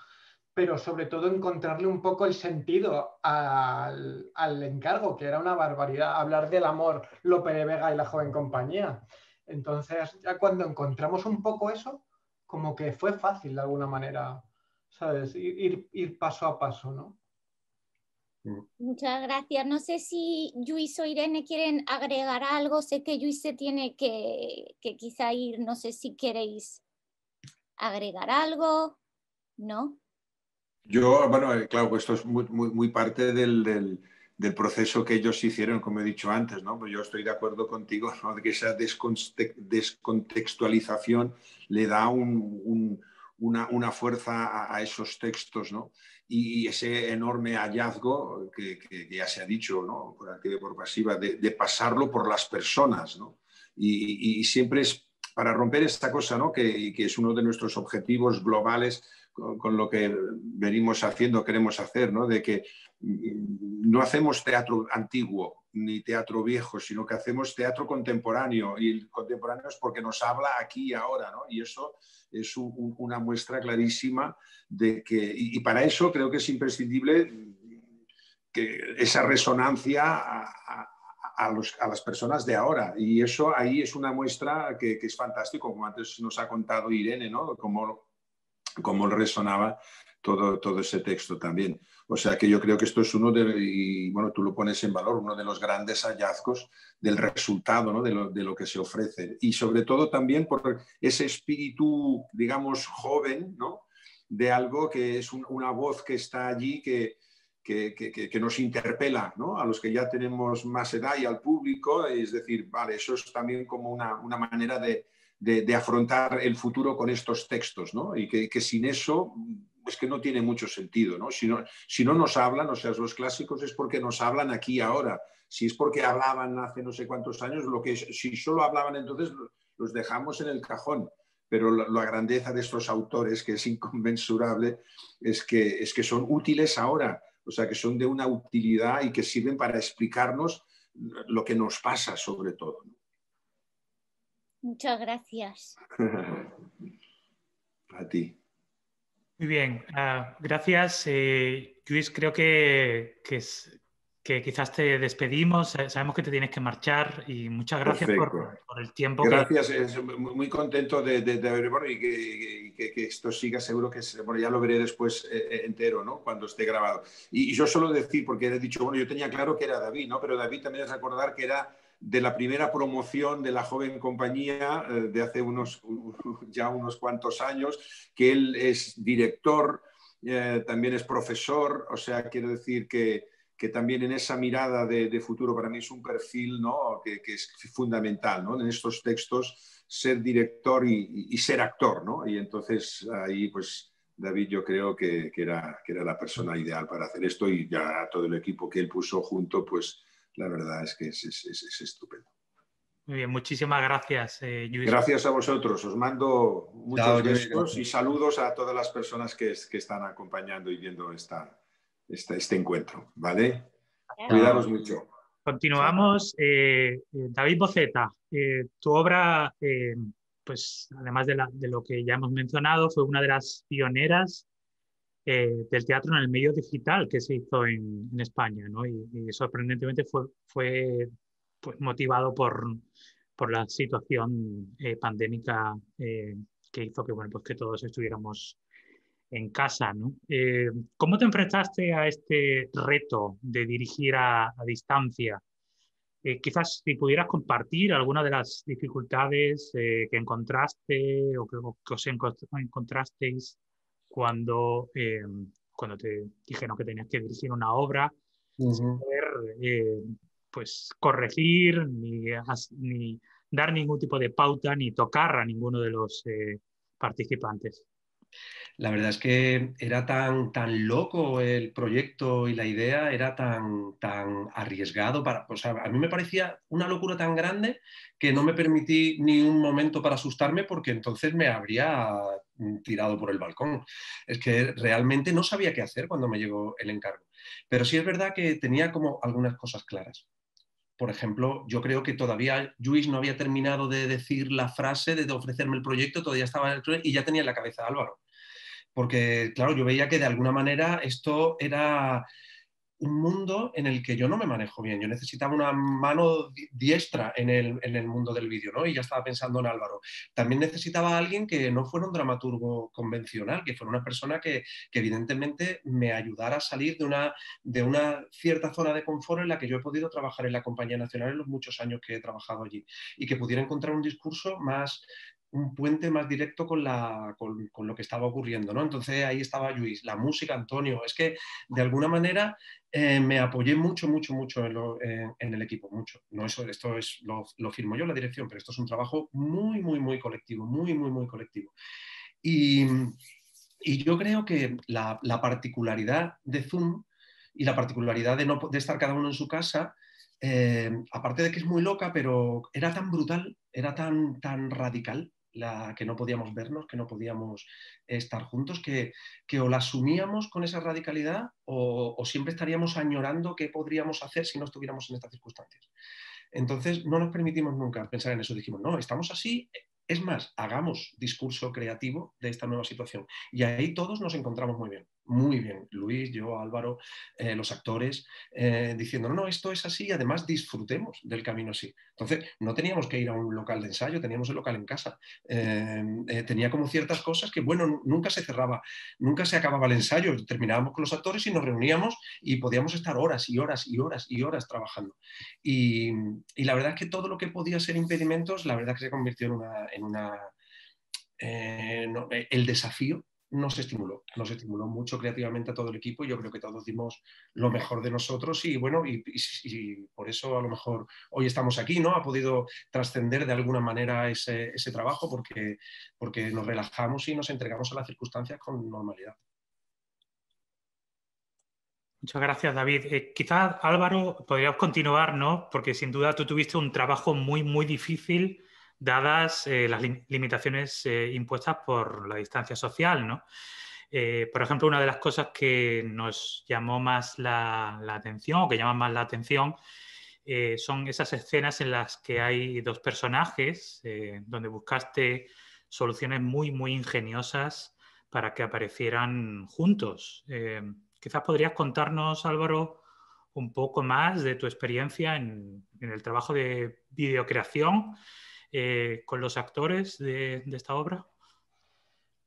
pero sobre todo encontrarle un poco el sentido al, al encargo, que era una barbaridad, hablar del amor Lope de Vega y la joven compañía. Entonces, ya cuando encontramos un poco eso, como que fue fácil de alguna manera ¿sabes? Ir, paso a paso, ¿no? Muchas gracias. No sé si Luis o Irene quieren agregar algo. Sé que Luis se tiene que, quizá ir. No sé si queréis agregar algo. ¿No? Yo, bueno, eh, claro, pues esto es muy, parte del, del, proceso que ellos hicieron, como he dicho antes, ¿no? Pues yo estoy de acuerdo contigo, ¿no? De que esa descontextualización le da un una, una fuerza a, esos textos, ¿no? Y, ese enorme hallazgo que, ya se ha dicho, ¿no? Por aquí de por pasiva, de, pasarlo por las personas, ¿no? Y, siempre es para romper esta cosa, ¿no? Que, que es uno de nuestros objetivos globales con, con, lo que venimos haciendo, queremos hacer, ¿no? De que mm, no hacemos teatro antiguo ni teatro viejo, sino que hacemos teatro contemporáneo y el contemporáneo es porque nos habla aquí y ahora, ¿no? Y eso es una muestra clarísima de que, y, para eso creo que es imprescindible que esa resonancia a, los, a, las personas de ahora. Y eso ahí es una muestra que, es fantástico, como antes nos ha contado Irene, ¿no? Cómo, resonaba todo ese texto también. O sea que yo creo que esto es uno de, y bueno, tú lo pones en valor, uno de los grandes hallazgos del resultado, de, lo, que se ofrece. Y sobre todo también por ese espíritu, digamos, joven, ¿no? De algo que es una voz que está allí, que, que, nos interpela, A los que ya tenemos más edad y al público, es decir, vale, eso es también como una, manera de, afrontar el futuro con estos textos, ¿no? Y que sin eso es que no tiene mucho sentido, ¿no? Si, ¿no? nos hablan, o sea, los clásicos es porque nos hablan aquí ahora. Si es porque hablaban hace no sé cuántos años, lo que si solo hablaban entonces los dejamos en el cajón. Pero la, grandeza de estos autores, que es inconmensurable, es que, es que son útiles ahora, o sea, que son de una utilidad y que sirven para explicarnos lo que nos pasa sobre todo. Muchas gracias. A ti. Muy bien, ah, gracias. Eh, Luis, creo que, que, es, que, quizás te despedimos, sabemos que te tienes que marchar y muchas gracias por, el tiempo. Gracias, muy contento de, de, de y que, esto siga, seguro que bueno, ya lo veré después eh, eh, entero, ¿no? cuando esté grabado. Y, yo solo decir, porque he dicho, bueno, yo tenía claro que era David, ¿no? pero David también es recordar que era de la primera promoción de la joven compañía eh, de hace unos, ya unos cuantos años, que él es director, eh, también es profesor, o sea, quiero decir que, también en esa mirada de, futuro para mí es un perfil ¿no? que, es fundamental en estos textos ser director y, ser actor. ¿no? Y entonces ahí pues David yo creo que, era, que era la persona ideal para hacer esto y ya todo el equipo que él puso junto pues la verdad es que es, es, estupendo. Muy bien, muchísimas gracias, eh, Gracias a vosotros. Os mando muchos besos y saludos a todas las personas que, están acompañando y viendo esta, este encuentro. ¿Vale? mucho. Continuamos. Eh, eh, David Boceta, tu obra, pues además de, lo que ya hemos mencionado, fue una de las pioneras eh, del teatro en el medio digital que se hizo en, España, ¿no? Y, sorprendentemente fue, fue pues, motivado por, la situación eh, pandémica eh, que hizo que, bueno, pues que todos estuviéramos en casa, ¿no? ¿Cómo te enfrentaste a este reto de dirigir a, distancia? quizás si pudieras compartir alguna de las dificultades que encontraste o que os encontrasteis cuando, em, cuando te dijeron que tenías que dirigir una obra, sin poder eh, pues, corregir, ni, ni, dar ningún tipo de pauta, ni tocar a ninguno de los eh, participantes. La verdad es que era tan, tan loco el proyecto y la idea, era tan, tan arriesgado. Para, a mí me parecía una locura tan grande que no me permití ni un momento para asustarme porque entonces me habría tirado por el balcón. Es que realmente no sabía qué hacer cuando me llegó el encargo. Pero sí es verdad que tenía como algunas cosas claras. Por ejemplo, yo creo que todavía Luis no había terminado de decir la frase, de ofrecerme el proyecto, todavía estaba en el y ya tenía la cabeza Álvaro. Porque, claro, yo veía que de alguna manera esto era un mundo en el que yo no me manejo bien. Yo necesitaba una mano diestra en el, mundo del vídeo, ¿no? Y ya estaba pensando en Álvaro. También necesitaba a alguien que no fuera un dramaturgo convencional, que fuera una persona que, evidentemente me ayudara a salir de una, de una cierta zona de confort en la que yo he podido trabajar en la Compañía Nacional en los muchos años que he trabajado allí y que pudiera encontrar un discurso más, un puente más directo con, lo que estaba ocurriendo, Entonces ahí estaba Luis, la música, Antonio, es que de alguna manera eh, me apoyé mucho, mucho, mucho eh, en, el equipo, mucho. No, eso, esto es, lo, lo firmo yo la dirección, pero esto es un trabajo muy, muy, muy colectivo, muy, muy, muy colectivo. Y, yo creo que la, particularidad de Zoom y la particularidad de, no, de estar cada uno en su casa, eh, aparte de que es muy loca, pero era tan brutal, era tan, tan radical, la que no podíamos vernos, que no podíamos estar juntos, que, que o la asumíamos con esa radicalidad o, o, siempre estaríamos añorando qué podríamos hacer si no estuviéramos en estas circunstancias. Entonces, no nos permitimos nunca pensar en eso. Dijimos, no, estamos así. Es más, hagamos discurso creativo de esta nueva situación. Y ahí todos nos encontramos muy bien muy bien, Luis, yo, Álvaro, eh, los actores, eh, diciendo, no, no, esto es así y además disfrutemos del camino así. Entonces, no teníamos que ir a un local de ensayo, teníamos el local en casa. Em, eh, tenía como ciertas cosas que, bueno, nunca se cerraba, nunca se acababa el ensayo, terminábamos con los actores y nos reuníamos y podíamos estar horas y horas y horas y horas trabajando. Y, la verdad es que todo lo que podía ser impedimentos, la verdad es que se convirtió en una... En el desafío nos estimuló, nos estimuló mucho creativamente a todo el equipo. Yo creo que todos dimos lo mejor de nosotros y bueno, y, por eso a lo mejor hoy estamos aquí, ¿no? Ha podido trascender de alguna manera ese, trabajo porque, porque nos relajamos y nos entregamos a las circunstancias con normalidad. Muchas gracias, David. Eh, quizás, Álvaro, podrías continuar, ¿no? Porque sin duda tú tuviste un trabajo muy, muy difícil dadas eh, las limitaciones eh, impuestas por la distancia social. ¿no? Eh, por ejemplo, una de las cosas que nos llamó más la, atención o que llama más la atención son esas escenas en las que hay dos personajes donde buscaste soluciones muy, muy ingeniosas para que aparecieran juntos. quizás podrías contarnos, Álvaro, un poco más de tu experiencia en, en el trabajo de videocreación eh, con los actores de, esta obra?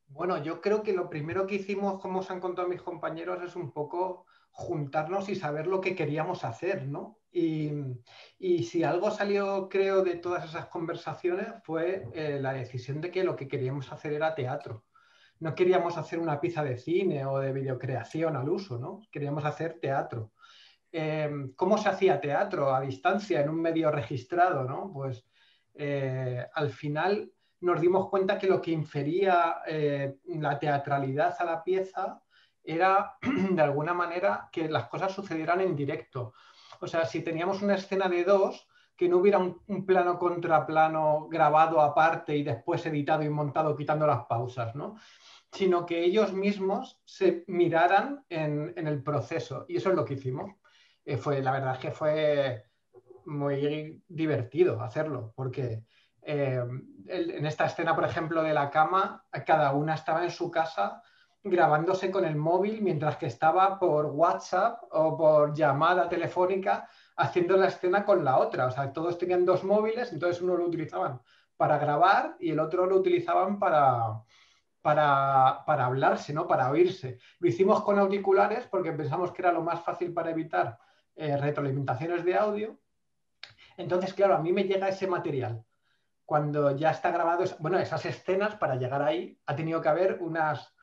Bueno, yo creo que lo primero que hicimos, como se han contado mis compañeros, es un poco juntarnos y saber lo que queríamos hacer, ¿no? Y, si algo salió, creo, de todas esas conversaciones fue eh, la decisión de que lo que queríamos hacer era teatro no queríamos hacer una pieza de cine o de videocreación al uso, ¿no? Queríamos hacer teatro. Eh, ¿Cómo se hacía teatro a distancia en un medio registrado, no? Pues eh, al final nos dimos cuenta que lo que infería eh, la teatralidad a la pieza era, de alguna manera, que las cosas sucedieran en directo. O sea, si teníamos una escena de dos, que no hubiera un, plano contra plano grabado aparte y después editado y montado quitando las pausas, sino que ellos mismos se miraran en, el proceso. Y eso es lo que hicimos. Eh, fue, la verdad es que fue muy divertido hacerlo, porque eh, en esta escena, por ejemplo, de la cama, cada una estaba en su casa grabándose con el móvil mientras que estaba por WhatsApp o por llamada telefónica haciendo la escena con la otra. O sea, todos tenían dos móviles, entonces uno lo utilizaban para grabar y el otro lo utilizaban para, para, para hablarse, para oírse. Lo hicimos con auriculares porque pensamos que era lo más fácil para evitar eh, retroalimentaciones de audio entonces, claro, a mí me llega ese material. Cuando ya está grabado, bueno, esas escenas para llegar ahí, ha tenido que haber unas,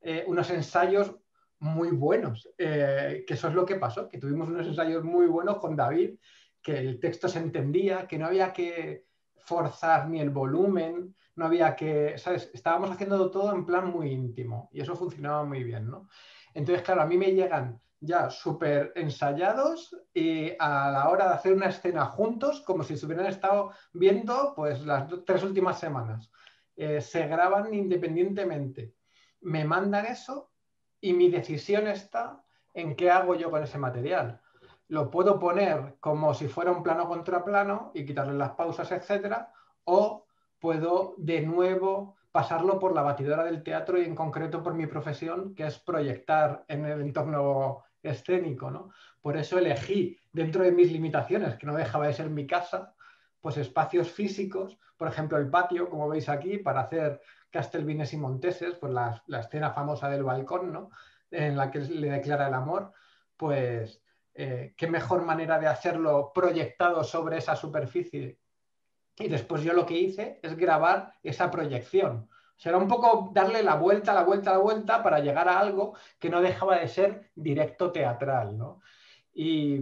eh, unos ensayos muy buenos, eh, que eso es lo que pasó, que tuvimos unos ensayos muy buenos con David, que el texto se entendía, que no había que forzar ni el volumen, no había que, ¿sabes? Estábamos haciendo todo en plan muy íntimo y eso funcionaba muy bien, ¿no? Entonces, claro, a mí me llegan ya súper ensayados y a la hora de hacer una escena juntos, como si se hubieran estado viendo pues, las tres últimas semanas. Eh, se graban independientemente. Me mandan eso y mi decisión está en qué hago yo con ese material. Lo puedo poner como si fuera un plano contra plano y quitarle las pausas, etcétera, o puedo de nuevo pasarlo por la batidora del teatro y en concreto por mi profesión, que es proyectar en el entorno escénico, ¿no? Por eso elegí, dentro de mis limitaciones, que no dejaba de ser mi casa, pues espacios físicos, por ejemplo el patio, como veis aquí, para hacer Castelvines y Monteses, pues la, escena famosa del balcón, ¿no? En la que le declara el amor, pues eh, qué mejor manera de hacerlo proyectado sobre esa superficie. Y después yo lo que hice es grabar esa proyección, Será un poco darle la vuelta, la vuelta, la vuelta para llegar a algo que no dejaba de ser directo teatral, Y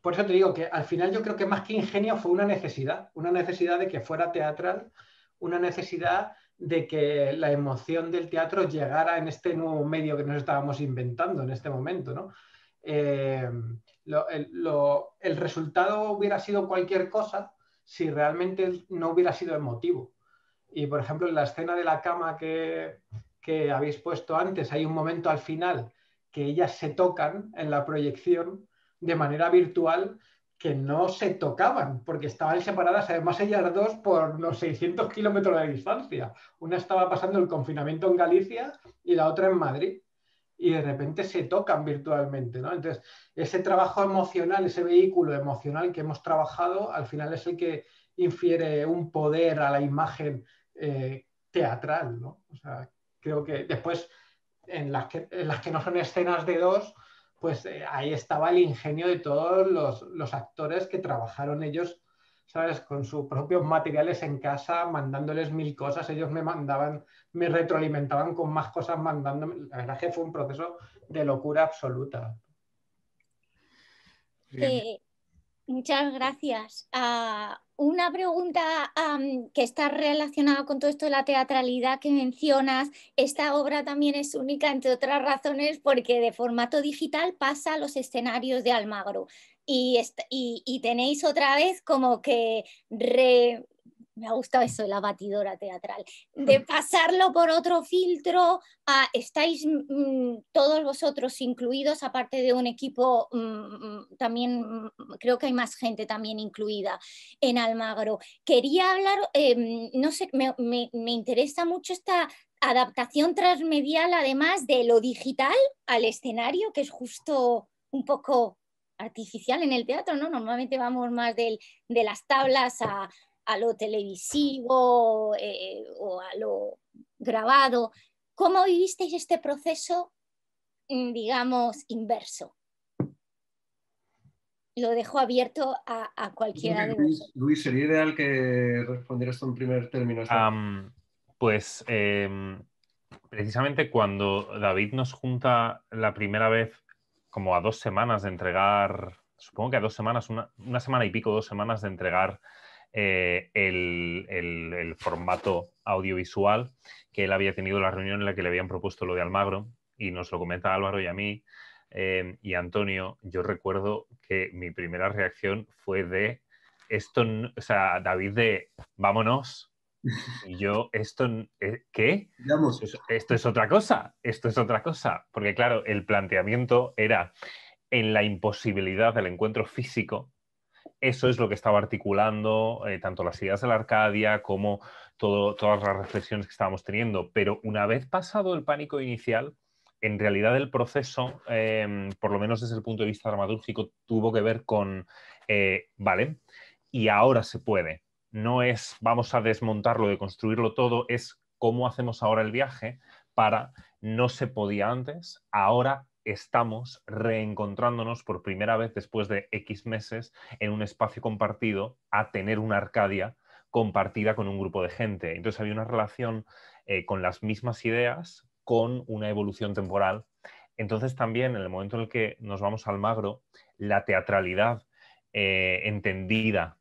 por eso te digo que al final yo creo que más que ingenio fue una necesidad, una necesidad de que fuera teatral, una necesidad de que la emoción del teatro llegara en este nuevo medio que nos estábamos inventando en este momento, ¿no? Eh, el, el resultado hubiera sido cualquier cosa si realmente no hubiera sido emotivo. Y por ejemplo, en la escena de la cama que, habéis puesto antes, hay un momento al final que ellas se tocan en la proyección de manera virtual que no se tocaban porque estaban separadas además ellas dos por unos 600 kilómetros de distancia. Una estaba pasando el confinamiento en Galicia y la otra en Madrid y de repente se tocan virtualmente, ¿no? Entonces, ese trabajo emocional, ese vehículo emocional que hemos trabajado, al final es el que infiere un poder a la imagen eh, teatral, ¿no? O sea, creo que después, en las que, las que no son escenas de dos, pues eh, ahí estaba el ingenio de todos los, actores que trabajaron ellos, ¿sabes? Con sus propios materiales en casa, mandándoles mil cosas, ellos me mandaban, me retroalimentaban con más cosas mandándome. La verdad que fue un proceso de locura absoluta. Eh, muchas gracias. a ah, una pregunta que está relacionada con todo esto de la teatralidad que mencionas. Esta obra también es única, entre otras razones, porque de formato digital pasa a los escenarios de Almagro. Y, y tenéis otra vez como que re me ha gustado eso de la batidora teatral, mm. de pasarlo por otro filtro, ah, estáis mm, mm, todos vosotros incluidos, aparte de un equipo, también creo que hay más gente también incluida en Almagro. Quería hablar, em, no sé, me, interesa mucho esta adaptación transmedial, además de lo digital al escenario, que es justo un poco artificial en el teatro, ¿no? Normalmente vamos más de las tablas a, a lo televisivo eh, o a lo grabado. ¿Cómo vivisteis este proceso, mm, digamos, inverso? Lo dejo abierto a, cualquiera de Luis, sería ideal que respondieras en primer término. pues em, precisamente cuando David nos junta la primera vez, como a dos semanas de entregar, supongo que a dos semanas, una, una semana y pico, dos semanas de entregar eh, el, formato audiovisual, que él había tenido la reunión en la que le habían propuesto lo de Almagro y nos lo comenta Álvaro y a mí eh, y Antonio. Yo recuerdo que mi primera reacción fue de esto, o sea, David de vámonos. Y yo, esto, eh, ¿qué? esto es otra cosa, esto es otra cosa. Porque claro, el planteamiento era en la imposibilidad del encuentro físico, eso es lo que estaba articulando eh, tanto las ideas de la Arcadia como todas las reflexiones que estábamos teniendo. Pero una vez pasado el pánico inicial, en realidad el proceso, em, por lo menos desde el punto de vista dramatúrgico, tuvo que ver con, eh, vale, y ahora se puede. No es vamos a desmontarlo, de construirlo todo, es cómo hacemos ahora el viaje para no se podía antes, ahora estamos reencontrándonos por primera vez después de X meses en un espacio compartido a tener una Arcadia compartida con un grupo de gente. Entonces había una relación eh, con las mismas ideas, con una evolución temporal. Entonces también en el momento en el que nos vamos al magro, la teatralidad eh, entendida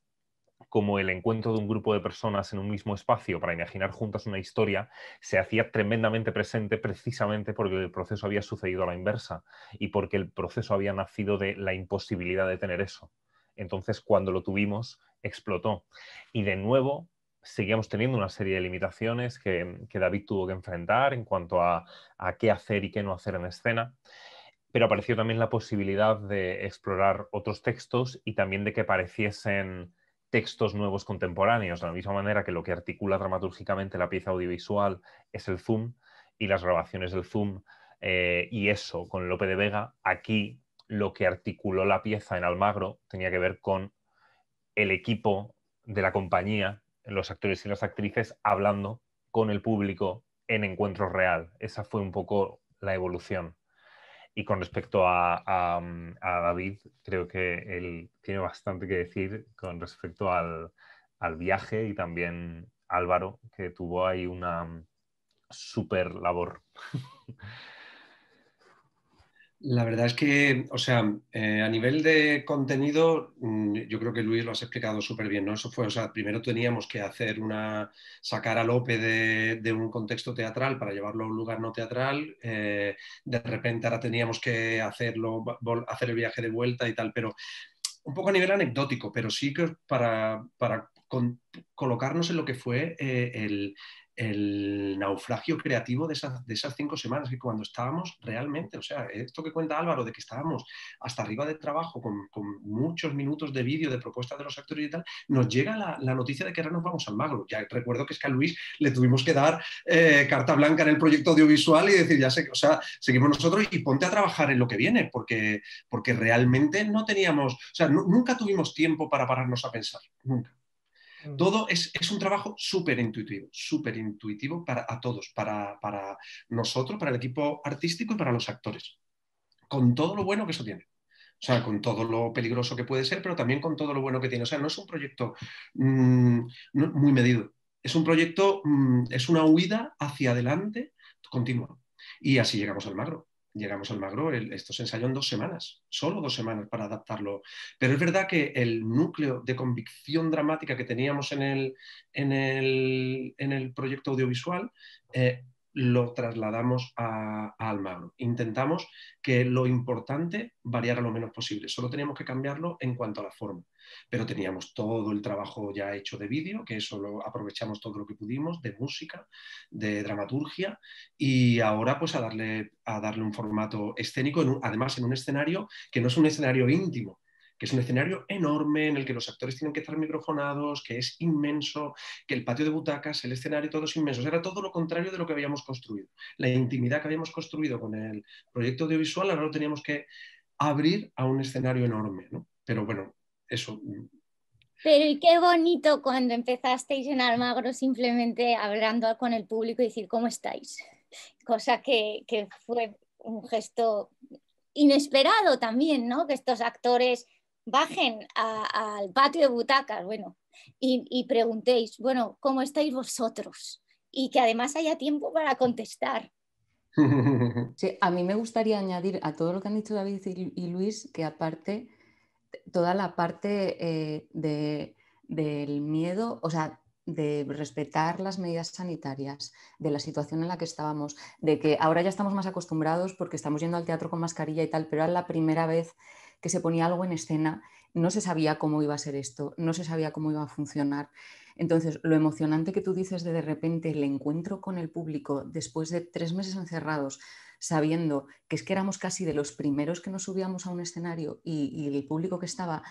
como el encuentro de un grupo de personas en un mismo espacio para imaginar juntas una historia se hacía tremendamente presente precisamente porque el proceso había sucedido a la inversa y porque el proceso había nacido de la imposibilidad de tener eso. Entonces, cuando lo tuvimos, explotó. Y de nuevo, seguíamos teniendo una serie de limitaciones que, David tuvo que enfrentar en cuanto a, a, qué hacer y qué no hacer en escena. Pero apareció también la posibilidad de explorar otros textos y también de que pareciesen textos nuevos contemporáneos, de la misma manera que lo que articula dramatúrgicamente la pieza audiovisual es el Zoom y las grabaciones del Zoom eh, y eso con Lope de Vega, aquí lo que articuló la pieza en Almagro tenía que ver con el equipo de la compañía, los actores y las actrices hablando con el público en encuentro real. Esa fue un poco la evolución. Y con respecto a, David, creo que él tiene bastante que decir con respecto al, al viaje y también Álvaro, que tuvo ahí una super labor. La verdad es que, o sea, eh, a nivel de contenido, mm, yo creo que Luis lo has explicado súper bien, ¿no? Eso fue, o sea, primero teníamos que hacer una, sacar a Lope de, un contexto teatral para llevarlo a un lugar no teatral, eh, de repente ahora teníamos que hacerlo, hacer el viaje de vuelta y tal, pero un poco a nivel anecdótico, pero sí que para, colocarnos en lo que fue eh, el, el naufragio creativo de esas, cinco semanas, que cuando estábamos realmente, o sea, esto que cuenta Álvaro, de que estábamos hasta arriba de trabajo con, muchos minutos de vídeo, de propuestas de los actores y tal, nos llega la, noticia de que ahora nos vamos al magro. Ya recuerdo que es que a Luis le tuvimos que dar eh, carta blanca en el proyecto audiovisual y decir, ya sé, o sea, seguimos nosotros y ponte a trabajar en lo que viene, porque, porque realmente no teníamos, o sea, nunca tuvimos tiempo para pararnos a pensar, nunca. Mm. Todo es, un trabajo súper intuitivo, súper intuitivo para a todos, para, para nosotros, para el equipo artístico y para los actores, con todo lo bueno que eso tiene. O sea, con todo lo peligroso que puede ser, pero también con todo lo bueno que tiene. O sea, no es un proyecto mm, muy medido. Es un proyecto, mm, es una huida hacia adelante continua. Y así llegamos al magro llegamos al Magro, esto se ensayó en dos semanas, solo dos semanas para adaptarlo. Pero es verdad que el núcleo de convicción dramática que teníamos en el, en el, proyecto audiovisual eh, lo trasladamos a, a, Intentamos que lo importante variara lo menos posible. Solo teníamos que cambiarlo en cuanto a la forma. Pero teníamos todo el trabajo ya hecho de vídeo, que eso lo aprovechamos todo lo que pudimos, de música, de dramaturgia, y ahora pues a darle, a darle un formato escénico, además en un escenario que no es un escenario íntimo, que es un escenario enorme en el que los actores tienen que estar microfonados, que es inmenso, que el patio de butacas, el escenario, todo es inmenso. era todo lo contrario de lo que habíamos construido. La intimidad que habíamos construido con el proyecto audiovisual ahora lo teníamos que abrir a un escenario enorme, Pero bueno, eso mm. pero y qué bonito cuando empezasteis en Almagro simplemente hablando con el público y decir cómo estáis. Cosa que, que, fue un gesto inesperado también, ¿no? Que estos actores bajen al patio de butacas, bueno, y, preguntéis, bueno, ¿cómo estáis vosotros? Y que además haya tiempo para contestar. Sí, a mí me gustaría añadir a todo lo que han dicho David y, Luis, que aparte, toda la parte eh, del miedo, o sea, de respetar las medidas sanitarias, de la situación en la que estábamos, de que ahora ya estamos más acostumbrados porque estamos yendo al teatro con mascarilla y tal, pero era la primera vez que se ponía algo en escena, no se sabía cómo iba a ser esto, no se sabía cómo iba a funcionar. Entonces, lo emocionante que tú dices de de repente el encuentro con el público después de tres meses encerrados, sabiendo que es que éramos casi de los primeros que nos subíamos a un escenario y, el público que estaba,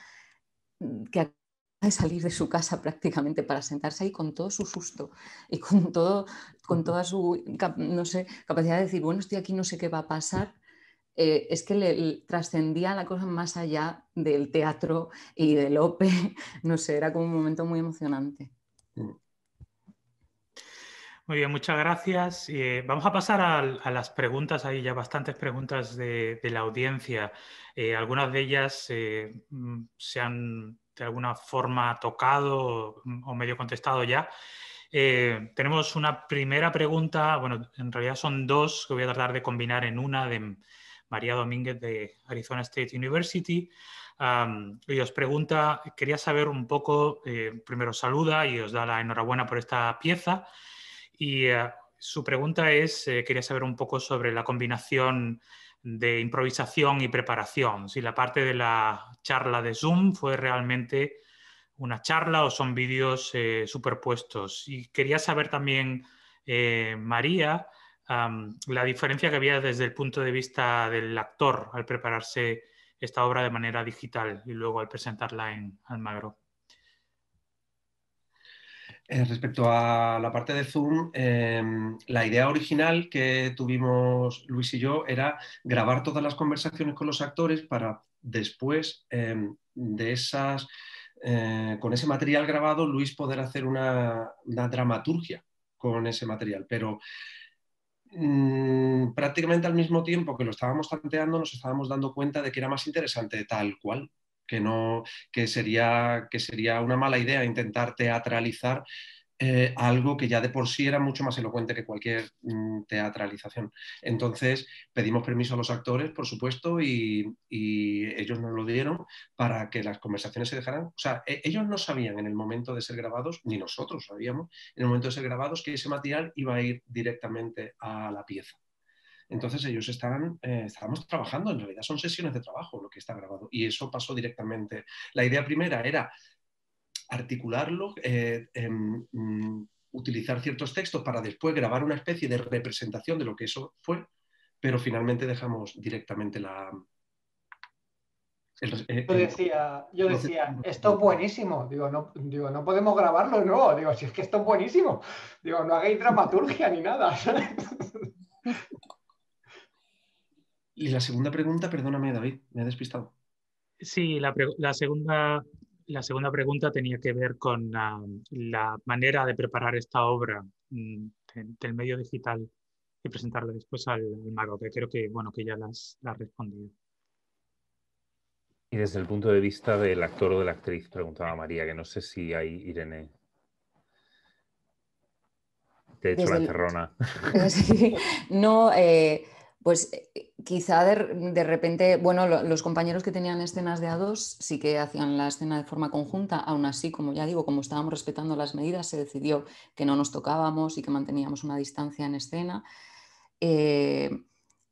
mm, que acaba de salir de su casa prácticamente para sentarse ahí con todo su susto y con, todo, con toda su no sé, capacidad de decir, bueno, estoy aquí, no sé qué va a pasar, eh, es que le, trascendía la cosa más allá del teatro y de Lope No sé, era como un momento muy emocionante. Mm. Muy bien, muchas gracias. Eh, vamos a pasar a, las preguntas. Hay ya bastantes preguntas de, la audiencia. Eh, algunas de ellas mm, se han de alguna forma tocado o medio contestado ya. tenemos una primera pregunta, bueno, en realidad son dos que voy a tratar de combinar en una de, María Domínguez de Arizona State University. y os pregunta, quería saber un poco, eh, primero saluda y os da la enhorabuena por esta pieza. Y eh, su pregunta es, eh, quería saber un poco sobre la combinación de improvisación y preparación, si la parte de la charla de Zoom fue realmente una charla o son vídeos superpuestos. Y quería saber también, María, la diferencia que había desde el punto de vista del actor al prepararse esta obra de manera digital y luego al presentarla en Almagro. Eh, respecto a la parte de Zoom, em, la idea original que tuvimos Luis y yo era grabar todas las conversaciones con los actores para después em, de esas, eh, con ese material grabado, Luis poder hacer una, una dramaturgia con ese material. Pero Mm, prácticamente al mismo tiempo que lo estábamos tanteando, nos estábamos dando cuenta de que era más interesante tal cual, que, no, que, sería, que sería una mala idea intentar teatralizar eh, algo que ya de por sí era mucho más elocuente que cualquier mm, teatralización. Entonces pedimos permiso a los actores, por supuesto, y, ellos nos lo dieron para que las conversaciones se dejaran. O sea, e, ellos no sabían en el momento de ser grabados, ni nosotros sabíamos, en el momento de ser grabados, que ese material iba a ir directamente a la pieza. Entonces ellos estaban eh, estábamos trabajando, en realidad son sesiones de trabajo lo que está grabado y eso pasó directamente. La idea primera era articularlo, eh, em, mm, utilizar ciertos textos para después grabar una especie de representación de lo que eso fue, pero finalmente dejamos directamente la... Eh, yo decía, yo decía, esto es buenísimo, digo no, digo, no podemos grabarlo no, digo, si es que esto es buenísimo, digo, no hagáis dramaturgia ni nada. Y la segunda pregunta, perdóname David, me he despistado. Sí, la segunda la segunda pregunta tenía que ver con la manera de preparar esta obra mm, del medio digital y presentarla después al, mago, que creo que, bueno, que ya la ha respondido. Y desde el punto de vista del actor o de la actriz, preguntaba María, que no sé si hay Irene. De he hecho la encerrona. no, eh, pues eh, eh, quizá de, repente, bueno, los compañeros que tenían escenas de A2 sí que hacían la escena de forma conjunta, aún así, como ya digo, como estábamos respetando las medidas, se decidió que no nos tocábamos y que manteníamos una distancia en escena. Eh,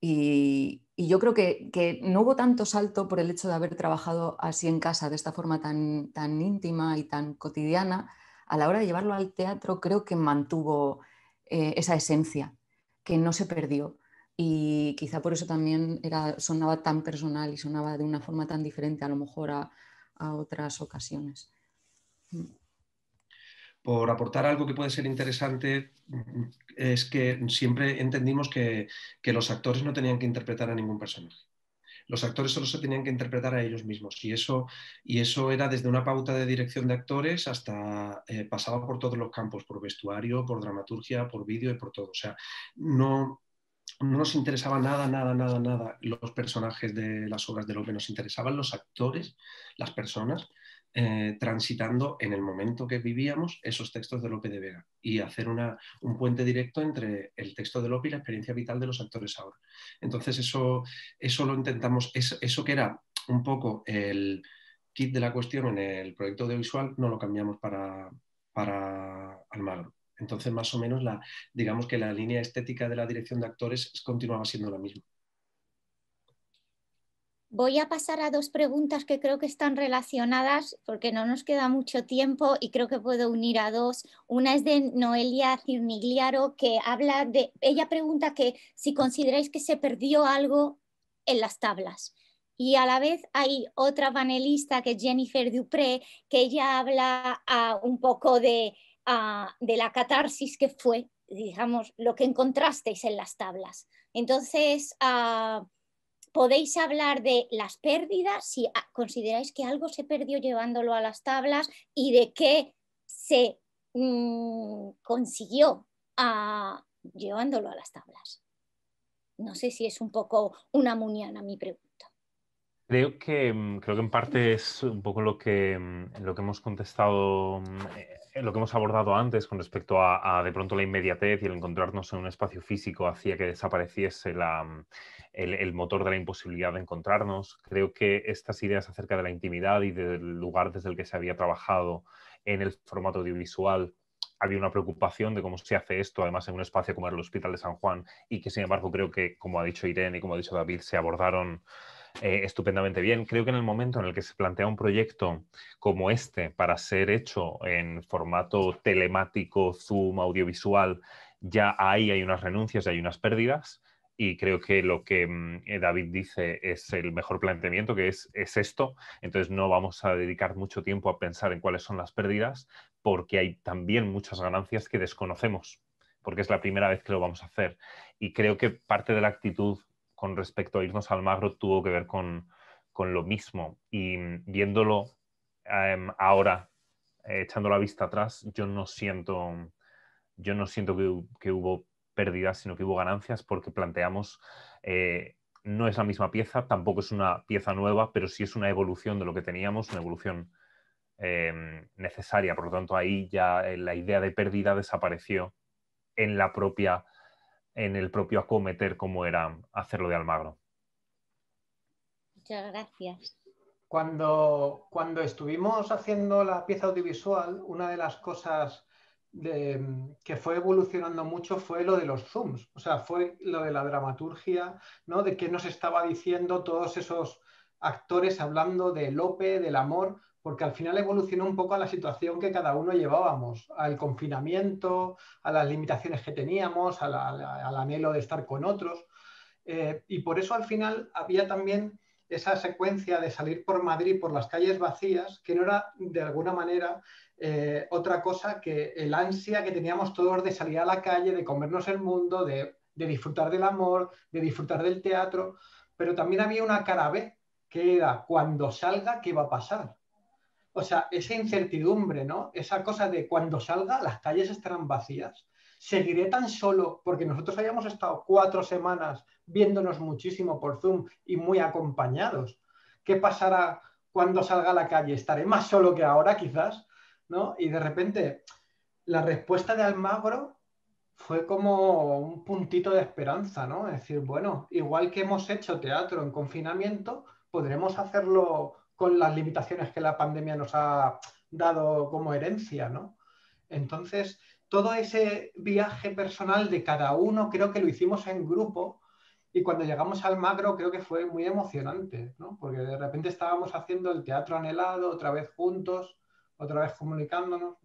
y, yo creo que, no hubo tanto salto por el hecho de haber trabajado así en casa, de esta forma tan, íntima y tan cotidiana. A la hora de llevarlo al teatro, creo que mantuvo esa esencia, que no se perdió y quizá por eso también era, sonaba tan personal y sonaba de una forma tan diferente a lo mejor a, otras ocasiones. Mm. Por aportar algo que puede ser interesante, mm, mm, es que siempre entendimos que, los actores no tenían que interpretar a ningún personaje los actores solo se tenían que interpretar a ellos mismos y eso, y eso era desde una pauta de dirección de actores hasta eh, pasaba por todos los campos, por vestuario, por dramaturgia, por vídeo y por todo. O sea, no, no nos interesaba nada, nada, nada, nada los personajes de las obras de Lope, nos interesaban los actores, las personas, eh, transitando en el momento que vivíamos esos textos de Lope de Vega y hacer una, un puente directo entre el texto de Lope y la experiencia vital de los actores ahora. Entonces eso, eso lo intentamos, eso, que era un poco el kit de la cuestión en el proyecto audiovisual, no lo cambiamos para, para Almagro. Entonces, más o menos, la, digamos que la línea estética de la dirección de actores continuaba siendo la misma. Voy a pasar a dos preguntas que creo que están relacionadas porque no nos queda mucho tiempo y creo que puedo unir a dos. Una es de Noelia Cirnigliaro que habla de, ella pregunta que si consideráis que se perdió algo en las tablas. Y a la vez hay otra panelista que es Jennifer Dupré, que ella habla ah, un poco de Ah, de la catarsis que fue, digamos, lo que encontrasteis en las tablas. Entonces, ah, podéis hablar de las pérdidas, si consideráis que algo se perdió llevándolo a las tablas y de qué se mm, consiguió ah, llevándolo a las tablas. No sé si es un poco una muniana mi pregunta. Creo que, mm, creo que en parte es un poco lo que, mm, lo que hemos contestado eh, eh, lo que hemos abordado antes con respecto a, de pronto la inmediatez y el encontrarnos en un espacio físico hacía que desapareciese mm, el, el, motor de la imposibilidad de encontrarnos. Creo que estas ideas acerca de la intimidad y del lugar desde el que se había trabajado en el formato audiovisual había una preocupación de cómo se hace esto, además en un espacio como el Hospital de San Juan, y que sin embargo creo que, como ha dicho Irene y como ha dicho David, se abordaron eh, estupendamente bien. Creo que en el momento en el que se plantea un proyecto como este para ser hecho en formato telemático, Zoom, audiovisual, ya ahí hay unas renuncias y hay unas pérdidas. Y creo que lo que mm, eh, David dice es el mejor planteamiento, que es, es esto. Entonces no vamos a dedicar mucho tiempo a pensar en cuáles son las pérdidas, porque hay también muchas ganancias que desconocemos, porque es la primera vez que lo vamos a hacer. Y creo que parte de la actitud con respecto a irnos al magro tuvo que ver con, con lo mismo. Y viéndolo em, ahora, eh, echando la vista atrás, yo no siento, yo no siento que, hubo pérdidas, sino que hubo ganancias porque planteamos... Eh, no es la misma pieza, tampoco es una pieza nueva, pero sí es una evolución de lo que teníamos, una evolución em, necesaria. Por lo tanto, ahí ya eh, la idea de pérdida desapareció en la propia en el propio acometer como era hacerlo de Almagro. Muchas gracias. Cuando, estuvimos haciendo la pieza audiovisual, una de las cosas que fue evolucionando mucho fue lo de los zooms, o sea, fue lo de la dramaturgia, ¿no? De qué nos estaba diciendo todos esos actores hablando de Lope, del amor, porque al final evolucionó un poco a la situación que cada uno llevábamos, al confinamiento, a las limitaciones que teníamos, al anhelo de estar con otros. Eh, y por eso al final había también esa secuencia de salir por Madrid por las calles vacías, que no era de alguna manera eh, otra cosa que el ansia que teníamos todos de salir a la calle, de comernos el mundo, de, de disfrutar del amor, de disfrutar del teatro, pero también había una cara B, que era cuando salga, ¿qué va a pasar? o sea, esa incertidumbre, ¿no? Esa cosa de cuando salga las calles estarán vacías. ¿Seguiré tan solo porque nosotros habíamos estado cuatro semanas viéndonos muchísimo por Zoom y muy acompañados? ¿Qué pasará cuando salga a la calle? ¿Estaré más solo que ahora quizás? ¿No? Y de repente la respuesta de Almagro fue como un puntito de esperanza, ¿no? Es decir, bueno, igual que hemos hecho teatro en confinamiento, podremos hacerlo con las limitaciones que la pandemia nos ha dado como herencia, ¿no? Entonces, todo ese viaje personal de cada uno creo que lo hicimos en grupo y cuando llegamos al macro creo que fue muy emocionante, Porque de repente estábamos haciendo el teatro anhelado, otra vez juntos, otra vez comunicándonos.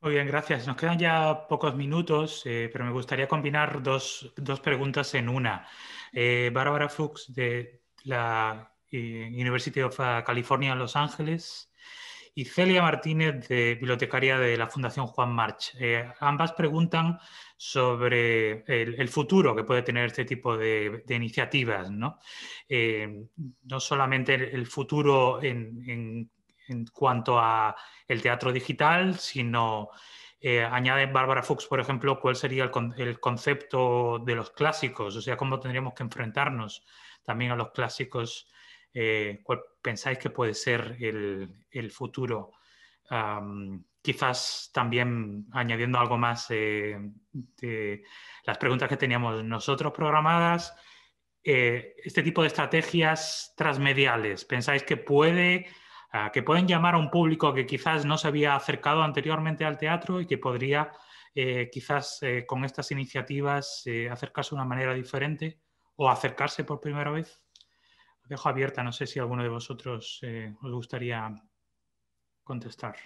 Muy bien, gracias. Nos quedan ya pocos minutos, eh, pero me gustaría combinar dos, preguntas en una. Eh, Bárbara Fuchs, de la eh, University of uh, California Los Ángeles, y Celia Martínez, de bibliotecaria de la Fundación Juan March. Eh, ambas preguntan sobre el, futuro que puede tener este tipo de, iniciativas, eh, ¿no? solamente el, futuro en, cuanto a el teatro digital, sino añade Bárbara Fuchs, por ejemplo, cuál sería el, el concepto de los clásicos, o sea, cómo tendríamos que enfrentarnos también a los clásicos eh, cuál pensáis que puede ser el, futuro. quizás también añadiendo algo más eh, de las preguntas que teníamos nosotros programadas, eh, este tipo de estrategias transmediales, ¿pensáis que puede... Ah, que pueden llamar a un público que quizás no se había acercado anteriormente al teatro y que podría quizás con estas iniciativas acercarse de una manera diferente o acercarse por primera vez? dejo abierta, no sé si alguno de vosotros eh, os gustaría contestar.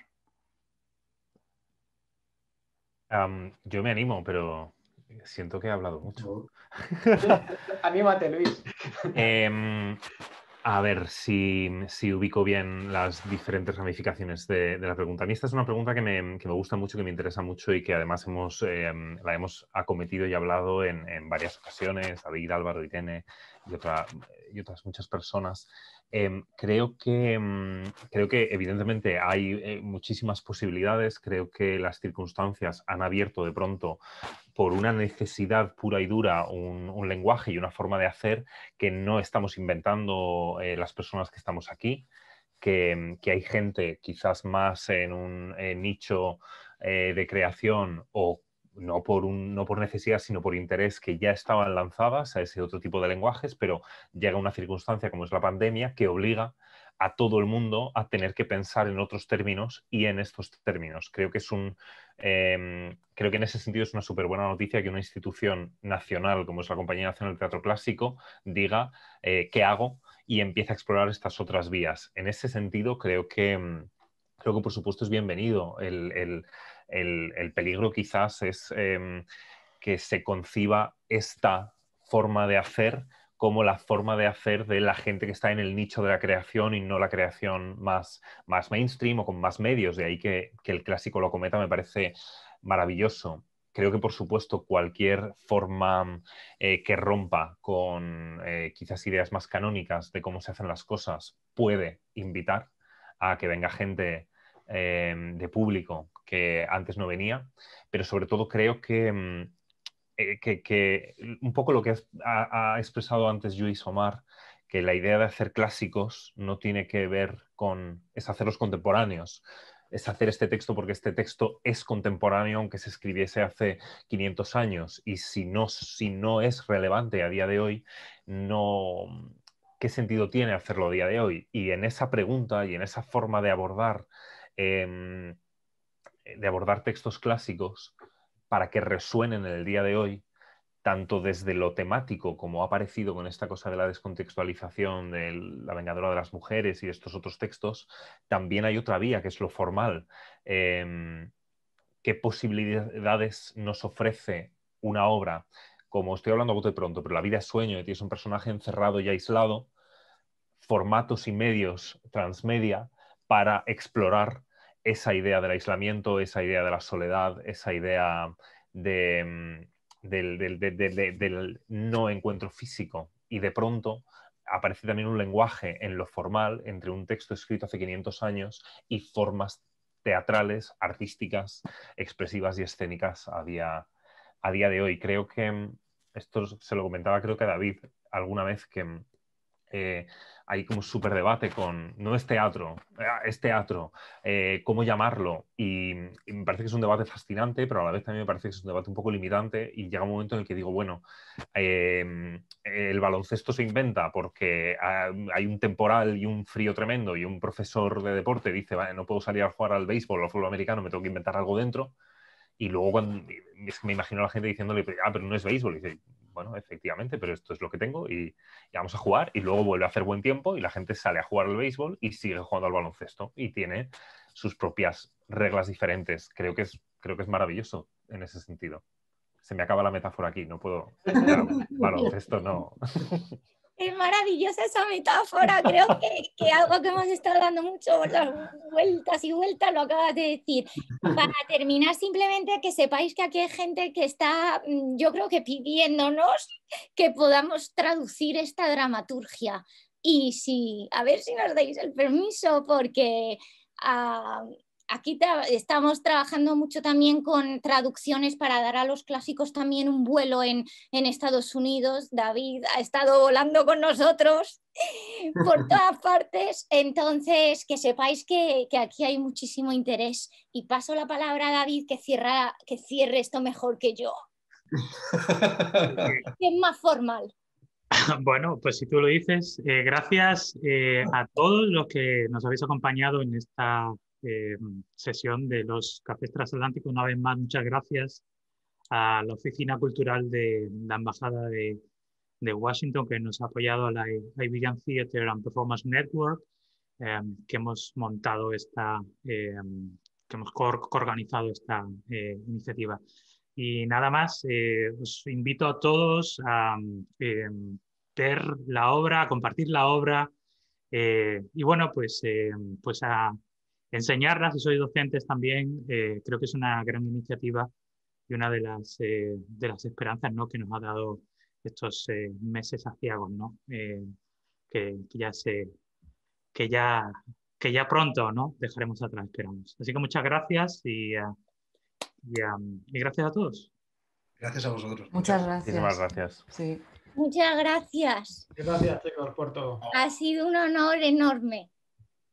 yo me animo, pero siento que he hablado mucho. Anímate, Luis. Em, a ver si, ubico bien las diferentes ramificaciones de, la pregunta. A mí esta es una pregunta que me, gusta mucho, que me interesa mucho y que además hemos, em, la hemos acometido y hablado en, en varias ocasiones, David, Álvaro, Itene y otra y otras muchas personas. Em, creo, que, em, creo que evidentemente hay eh, muchísimas posibilidades, creo que las circunstancias han abierto de pronto por una necesidad pura y dura un, lenguaje y una forma de hacer que no estamos inventando eh, las personas que estamos aquí, que, em, que hay gente quizás más en un eh, nicho de creación o no por, un, no por necesidad, sino por interés, que ya estaban lanzadas a ese otro tipo de lenguajes, pero llega una circunstancia como es la pandemia que obliga a todo el mundo a tener que pensar en otros términos y en estos términos. Creo que es un em, creo que en ese sentido es una súper buena noticia que una institución nacional como es la Compañía Nacional de Teatro Clásico diga eh, qué hago y empiece a explorar estas otras vías. En ese sentido, creo que em, creo que por supuesto es bienvenido el el, peligro quizás es em, que se conciba esta forma de hacer como la forma de hacer de la gente que está en el nicho de la creación y no la creación más, más mainstream o con más medios. De ahí que, el clásico lo cometa me parece maravilloso creo que por supuesto cualquier forma eh, que rompa con eh, quizás ideas más canónicas de cómo se hacen las cosas puede invitar a que venga gente em, de público que antes no venía, pero sobre todo creo que, mm, eh, que, un poco lo que ha, expresado antes Luis Omar, que la idea de hacer clásicos no tiene que ver con, es hacerlos contemporáneos, es hacer este texto porque este texto es contemporáneo aunque se escribiese hace 500 años y si no, si no es relevante a día de hoy, no, ¿qué sentido tiene hacerlo a día de hoy? Y en esa pregunta y en esa forma de abordar em, de abordar textos clásicos para que resuenen en el día de hoy, tanto desde lo temático como ha aparecido con esta cosa de la descontextualización de La Vengadora de las Mujeres y estos otros textos, también hay otra vía que es lo formal. Em, ¿Qué posibilidades nos ofrece una obra? Como estoy hablando a de pronto, pero la vida es sueño y tienes un personaje encerrado y aislado, formatos y medios transmedia para explorar esa idea del aislamiento, esa idea de la soledad, esa idea mm, del, no encuentro físico. Y de pronto aparece también un lenguaje en lo formal entre un texto escrito hace 500 años y formas teatrales, artísticas, expresivas y escénicas a día, a día de hoy. Creo que, mm, esto se lo comentaba creo que a David alguna vez, que mm, eh, hay como súper debate con, no es teatro, eh, es teatro, eh, cómo llamarlo. Y, me parece que es un debate fascinante, pero a la vez también me parece que es un debate un poco limitante y llega un momento en el que digo, bueno, em, el baloncesto se inventa porque ah, hay un temporal y un frío tremendo y un profesor de deporte dice, vale, no puedo salir a jugar al béisbol o al fútbol americano, me tengo que inventar algo dentro. Y luego cuando, me imagino a la gente diciéndole, ah, pero no es béisbol. Y dice, bueno, efectivamente, pero esto es lo que tengo y, vamos a jugar y luego vuelve a hacer buen tiempo y la gente sale a jugar al béisbol y sigue jugando al baloncesto y tiene sus propias reglas diferentes. Creo que es, creo que es maravilloso en ese sentido. Se me acaba la metáfora aquí, no puedo... baloncesto no. Es maravillosa esa metáfora, creo que, algo que hemos estado dando mucho vueltas y vueltas lo acabas de decir. Para terminar, simplemente que sepáis que aquí hay gente que está, mm, yo creo que pidiéndonos que podamos traducir esta dramaturgia. Y si, a ver si nos dais el permiso, porque ah, Aquí estamos trabajando mucho también con traducciones para dar a los clásicos también un vuelo en, Estados Unidos. David ha estado volando con nosotros por todas partes. Entonces, que sepáis que, aquí hay muchísimo interés. Y paso la palabra a David que, cierra, que cierre esto mejor que yo. es más formal. Bueno, pues si tú lo dices, eh, gracias eh, a todos los que nos habéis acompañado en esta eh, sesión de los Cafés Transatlánticos. Una vez más, muchas gracias a la Oficina Cultural de la Embajada de, Washington, que nos ha apoyado a la IBM Theatre and Performance Network, eh, que hemos montado esta, eh, que hemos coorganizado esta iniciativa. Y nada más, os invito a todos a ver la obra, a compartir la obra. y bueno, pues, pues a, enseñarlas y sois docentes también, eh, creo que es una gran iniciativa y una de las, eh, de las esperanzas ¿no? que nos ha dado estos eh, meses aciagos, ¿no? Que, ya se, que, ya, que ya pronto ¿no? dejaremos atrás, esperamos. Así que muchas gracias y, y, gracias a todos. Gracias a vosotros. Muchas gracias. Muchas gracias. Sí. Muchas gracias. Gracias, por todo. Ha sido un honor enorme.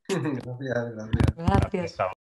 gracias,